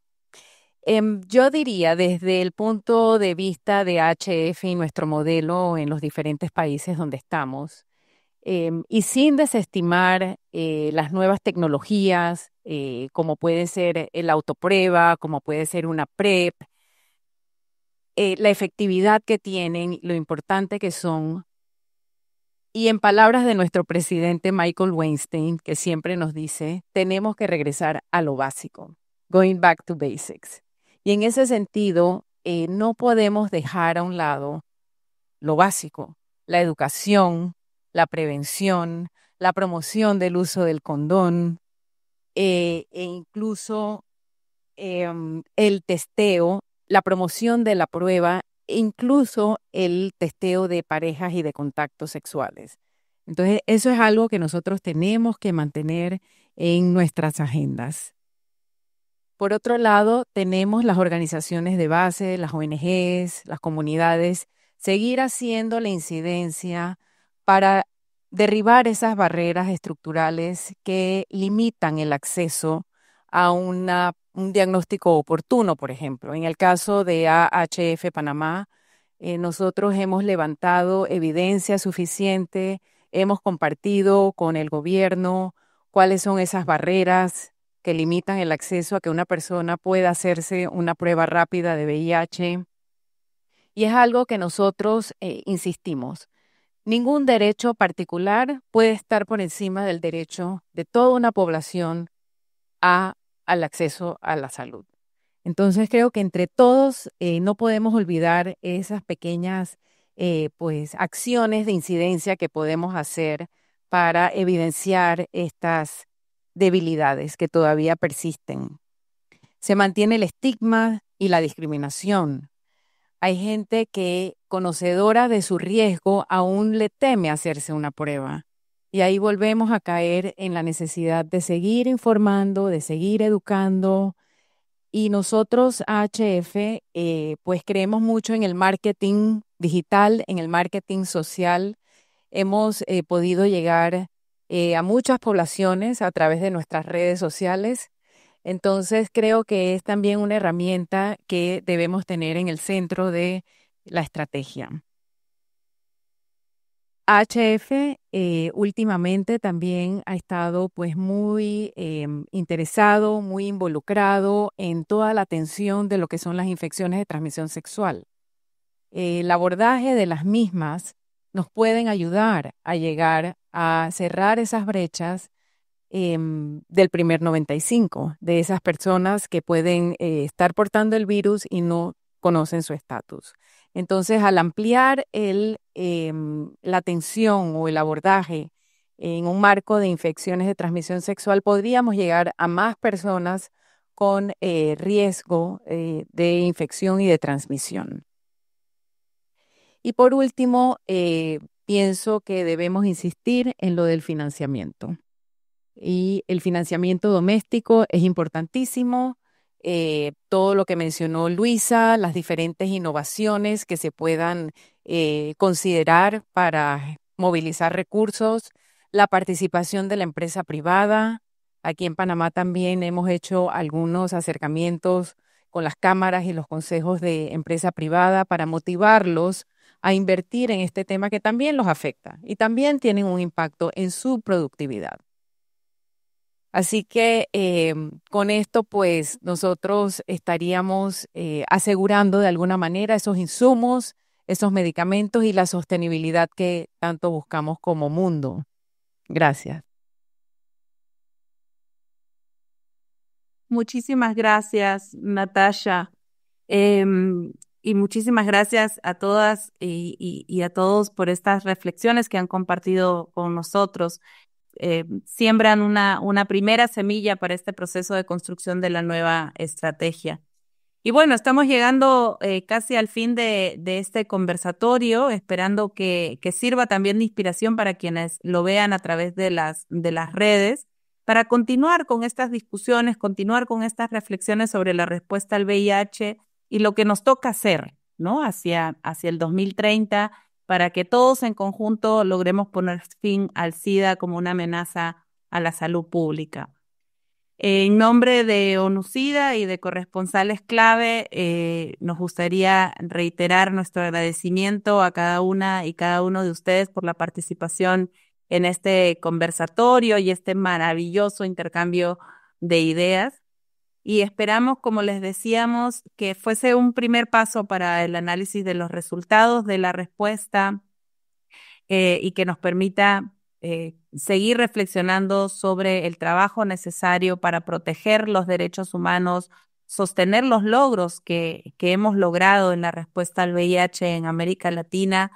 Em, yo diría, desde el punto de vista de HF y nuestro modelo en los diferentes países donde estamos, Em, y sin desestimar eh, las nuevas tecnologías, eh, como puede ser el autoprueba, como puede ser una PrEP, eh, la efectividad que tienen, lo importante que son. Y en palabras de nuestro presidente Michael Weinstein, que siempre nos dice, tenemos que regresar a lo básico, going back to basics. Y en ese sentido, no podemos dejar a un lado lo básico, la educación, la prevención, la promoción del uso del condón eh, e incluso em, el testeo, la promoción de la prueba, e incluso el testeo de parejas y de contactos sexuales. Entonces, eso es algo que nosotros tenemos que mantener en nuestras agendas. Por otro lado, tenemos las organizaciones de base, las ONGs, las comunidades, seguir haciendo la incidencia para derribar esas barreras estructurales que limitan el acceso a un diagnóstico oportuno, por ejemplo. En el caso de AHF Panamá, eh, nosotros hemos levantado evidencia suficiente, hemos compartido con el gobierno cuáles son esas barreras que limitan el acceso a que una persona pueda hacerse una prueba rápida de VIH. Y es algo que nosotros eh, insistimos. Ningún derecho particular puede estar por encima del derecho de toda una población a, al acceso a la salud. Entonces creo que entre todos eh, no podemos olvidar esas pequeñas eh, pues, acciones de incidencia que podemos hacer para evidenciar estas debilidades que todavía persisten. Se mantiene el estigma y la discriminación hay gente que, conocedora de su riesgo, aún le teme hacerse una prueba. Y ahí volvemos a caer en la necesidad de seguir informando, de seguir educando. Y nosotros, AHF, eh, pues creemos mucho en el marketing digital, en el marketing social. Hemos eh, podido llegar eh, a muchas poblaciones a través de nuestras redes sociales entonces creo que es también una herramienta que debemos tener en el centro de la estrategia. HF eh, últimamente también ha estado pues muy em, interesado, muy involucrado en toda la atención de lo que son las infecciones de transmisión sexual. el abordaje de las mismas nos pueden ayudar a llegar a cerrar esas brechas Em, del primer 95, de esas personas que pueden eh, estar portando el virus y no conocen su estatus. Entonces, al ampliar em, la atención o el abordaje en un marco de infecciones de transmisión sexual, podríamos llegar a más personas con eh, riesgo eh, de infección y de transmisión. Y por último, pienso que debemos insistir en lo del financiamiento. Y el financiamiento doméstico es importantísimo. Eh, todo lo que mencionó Luisa, las diferentes innovaciones que se puedan eh, considerar para movilizar recursos, la participación de la empresa privada. Aquí en Panamá también hemos hecho algunos acercamientos con las cámaras y los consejos de empresa privada para motivarlos a invertir en este tema que también los afecta y también tienen un impacto en su productividad. Así que eh, con esto, pues nosotros estaríamos eh, asegurando de alguna manera esos insumos, esos medicamentos y la sostenibilidad que tanto buscamos como mundo. Gracias. Muchísimas gracias, Natasha. Em, y muchísimas gracias a todas y, a todos por estas reflexiones que han compartido con nosotros. Eh, siembran una, primera semilla para este proceso de construcción de la nueva estrategia. Y bueno, estamos llegando eh, casi al fin de, este conversatorio, esperando que, sirva también de inspiración para quienes lo vean a través de las, de las redes, para continuar con estas discusiones, continuar con estas reflexiones sobre la respuesta al VIH y lo que nos toca hacer, ¿no? Hacia, hacia el 2030 para que todos en conjunto logremos poner fin al SIDA como una amenaza a la salud pública. En nombre de ONUCIDA y de corresponsales clave, eh, nos gustaría reiterar nuestro agradecimiento a cada una y cada uno de ustedes por la participación en este conversatorio y este maravilloso intercambio de ideas y esperamos, como les decíamos, que fuese un primer paso para el análisis de los resultados de la respuesta eh, y que nos permita eh, seguir reflexionando sobre el trabajo necesario para proteger los derechos humanos, sostener los logros que, hemos logrado en la respuesta al VIH en América Latina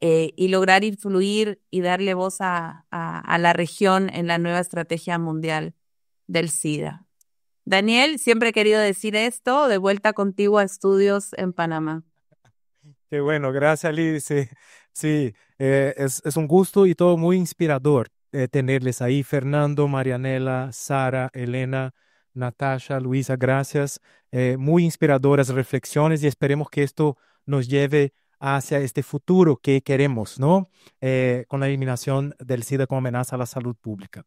eh, y lograr influir y darle voz a la región en la nueva estrategia mundial del SIDA. Daniel, siempre he querido decir esto, de vuelta contigo a estudios en Panamá. Qué bueno, gracias Liz. Sí, eh, es, un gusto y todo muy inspirador eh, tenerles ahí. Fernando, Marianela, Sara, Elena, Natasha, Luisa, gracias. Eh, muy inspiradoras reflexiones y esperemos que esto nos lleve hacia este futuro que queremos, ¿no? con la eliminación del SIDA como amenaza a la salud pública.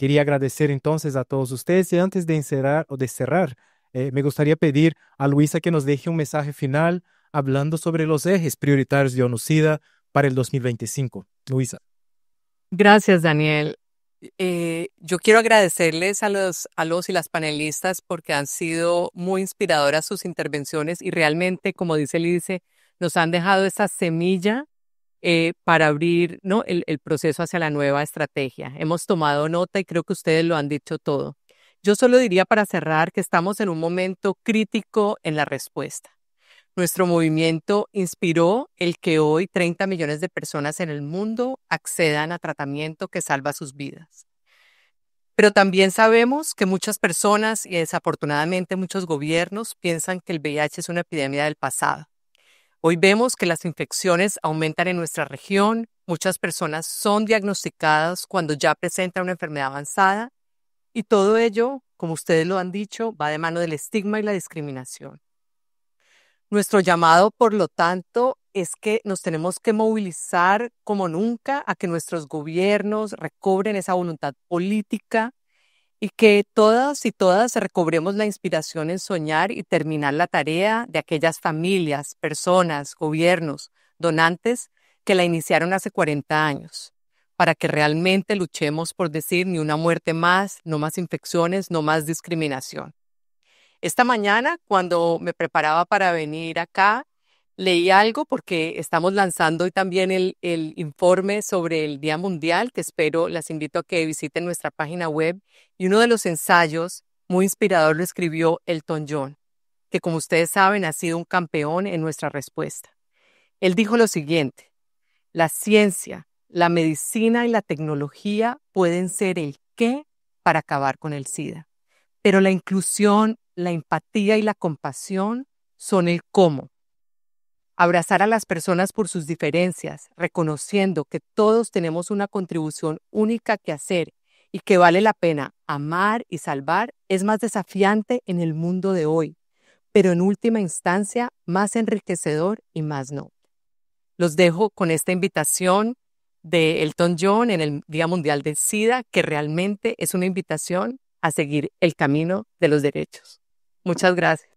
Quería agradecer entonces a todos ustedes y antes de encerrar o de cerrar, eh, me gustaría pedir a Luisa que nos deje un mensaje final hablando sobre los ejes prioritarios de ONUCIDA para el 2025. Luisa. Gracias, Daniel. Eh, yo quiero agradecerles a los, a los y las panelistas porque han sido muy inspiradoras sus intervenciones y realmente, como dice Lice, nos han dejado esa semilla eh, para abrir el, el proceso hacia la nueva estrategia. Hemos tomado nota y creo que ustedes lo han dicho todo. Yo solo diría para cerrar que estamos en un momento crítico en la respuesta. Nuestro movimiento inspiró el que hoy 30 millones de personas en el mundo accedan a tratamiento que salva sus vidas. Pero también sabemos que muchas personas y desafortunadamente muchos gobiernos piensan que el VIH es una epidemia del pasado Hoy vemos que las infecciones aumentan en nuestra región, muchas personas son diagnosticadas cuando ya presentan una enfermedad avanzada y todo ello, como ustedes lo han dicho, va de mano del estigma y la discriminación. Nuestro llamado, por lo tanto, es que nos tenemos que movilizar como nunca a que nuestros gobiernos recobren esa voluntad política y que todas y todas recobremos la inspiración en soñar y terminar la tarea de aquellas familias, personas, gobiernos, donantes que la iniciaron hace 40 años, para que realmente luchemos por decir ni una muerte más, no más infecciones, no más discriminación. Esta mañana, cuando me preparaba para venir acá, leí algo porque estamos lanzando hoy también el, informe sobre el Día Mundial, que espero las invito a que visiten nuestra página web. Y uno de los ensayos muy inspirador lo escribió Elton John, que como ustedes saben ha sido un campeón en nuestra respuesta. Él dijo lo siguiente, la ciencia, la medicina y la tecnología pueden ser el qué para acabar con el SIDA, pero la inclusión, la empatía y la compasión son el cómo abrazar a las personas por sus diferencias, reconociendo que todos tenemos una contribución única que hacer y que vale la pena amar y salvar, es más desafiante en el mundo de hoy, pero en última instancia más enriquecedor y más no. Los dejo con esta invitación de Elton John en el Día Mundial de SIDA, que realmente es una invitación a seguir el camino de los derechos. Muchas gracias.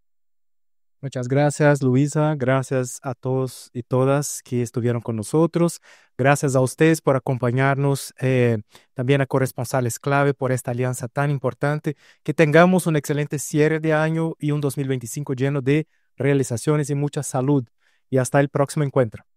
Muchas gracias, Luisa. Gracias a todos y todas que estuvieron con nosotros. Gracias a ustedes por acompañarnos, eh, también a Corresponsales Clave por esta alianza tan importante. Que tengamos un excelente cierre de año y un 2025 lleno de realizaciones y mucha salud. Y hasta el próximo encuentro.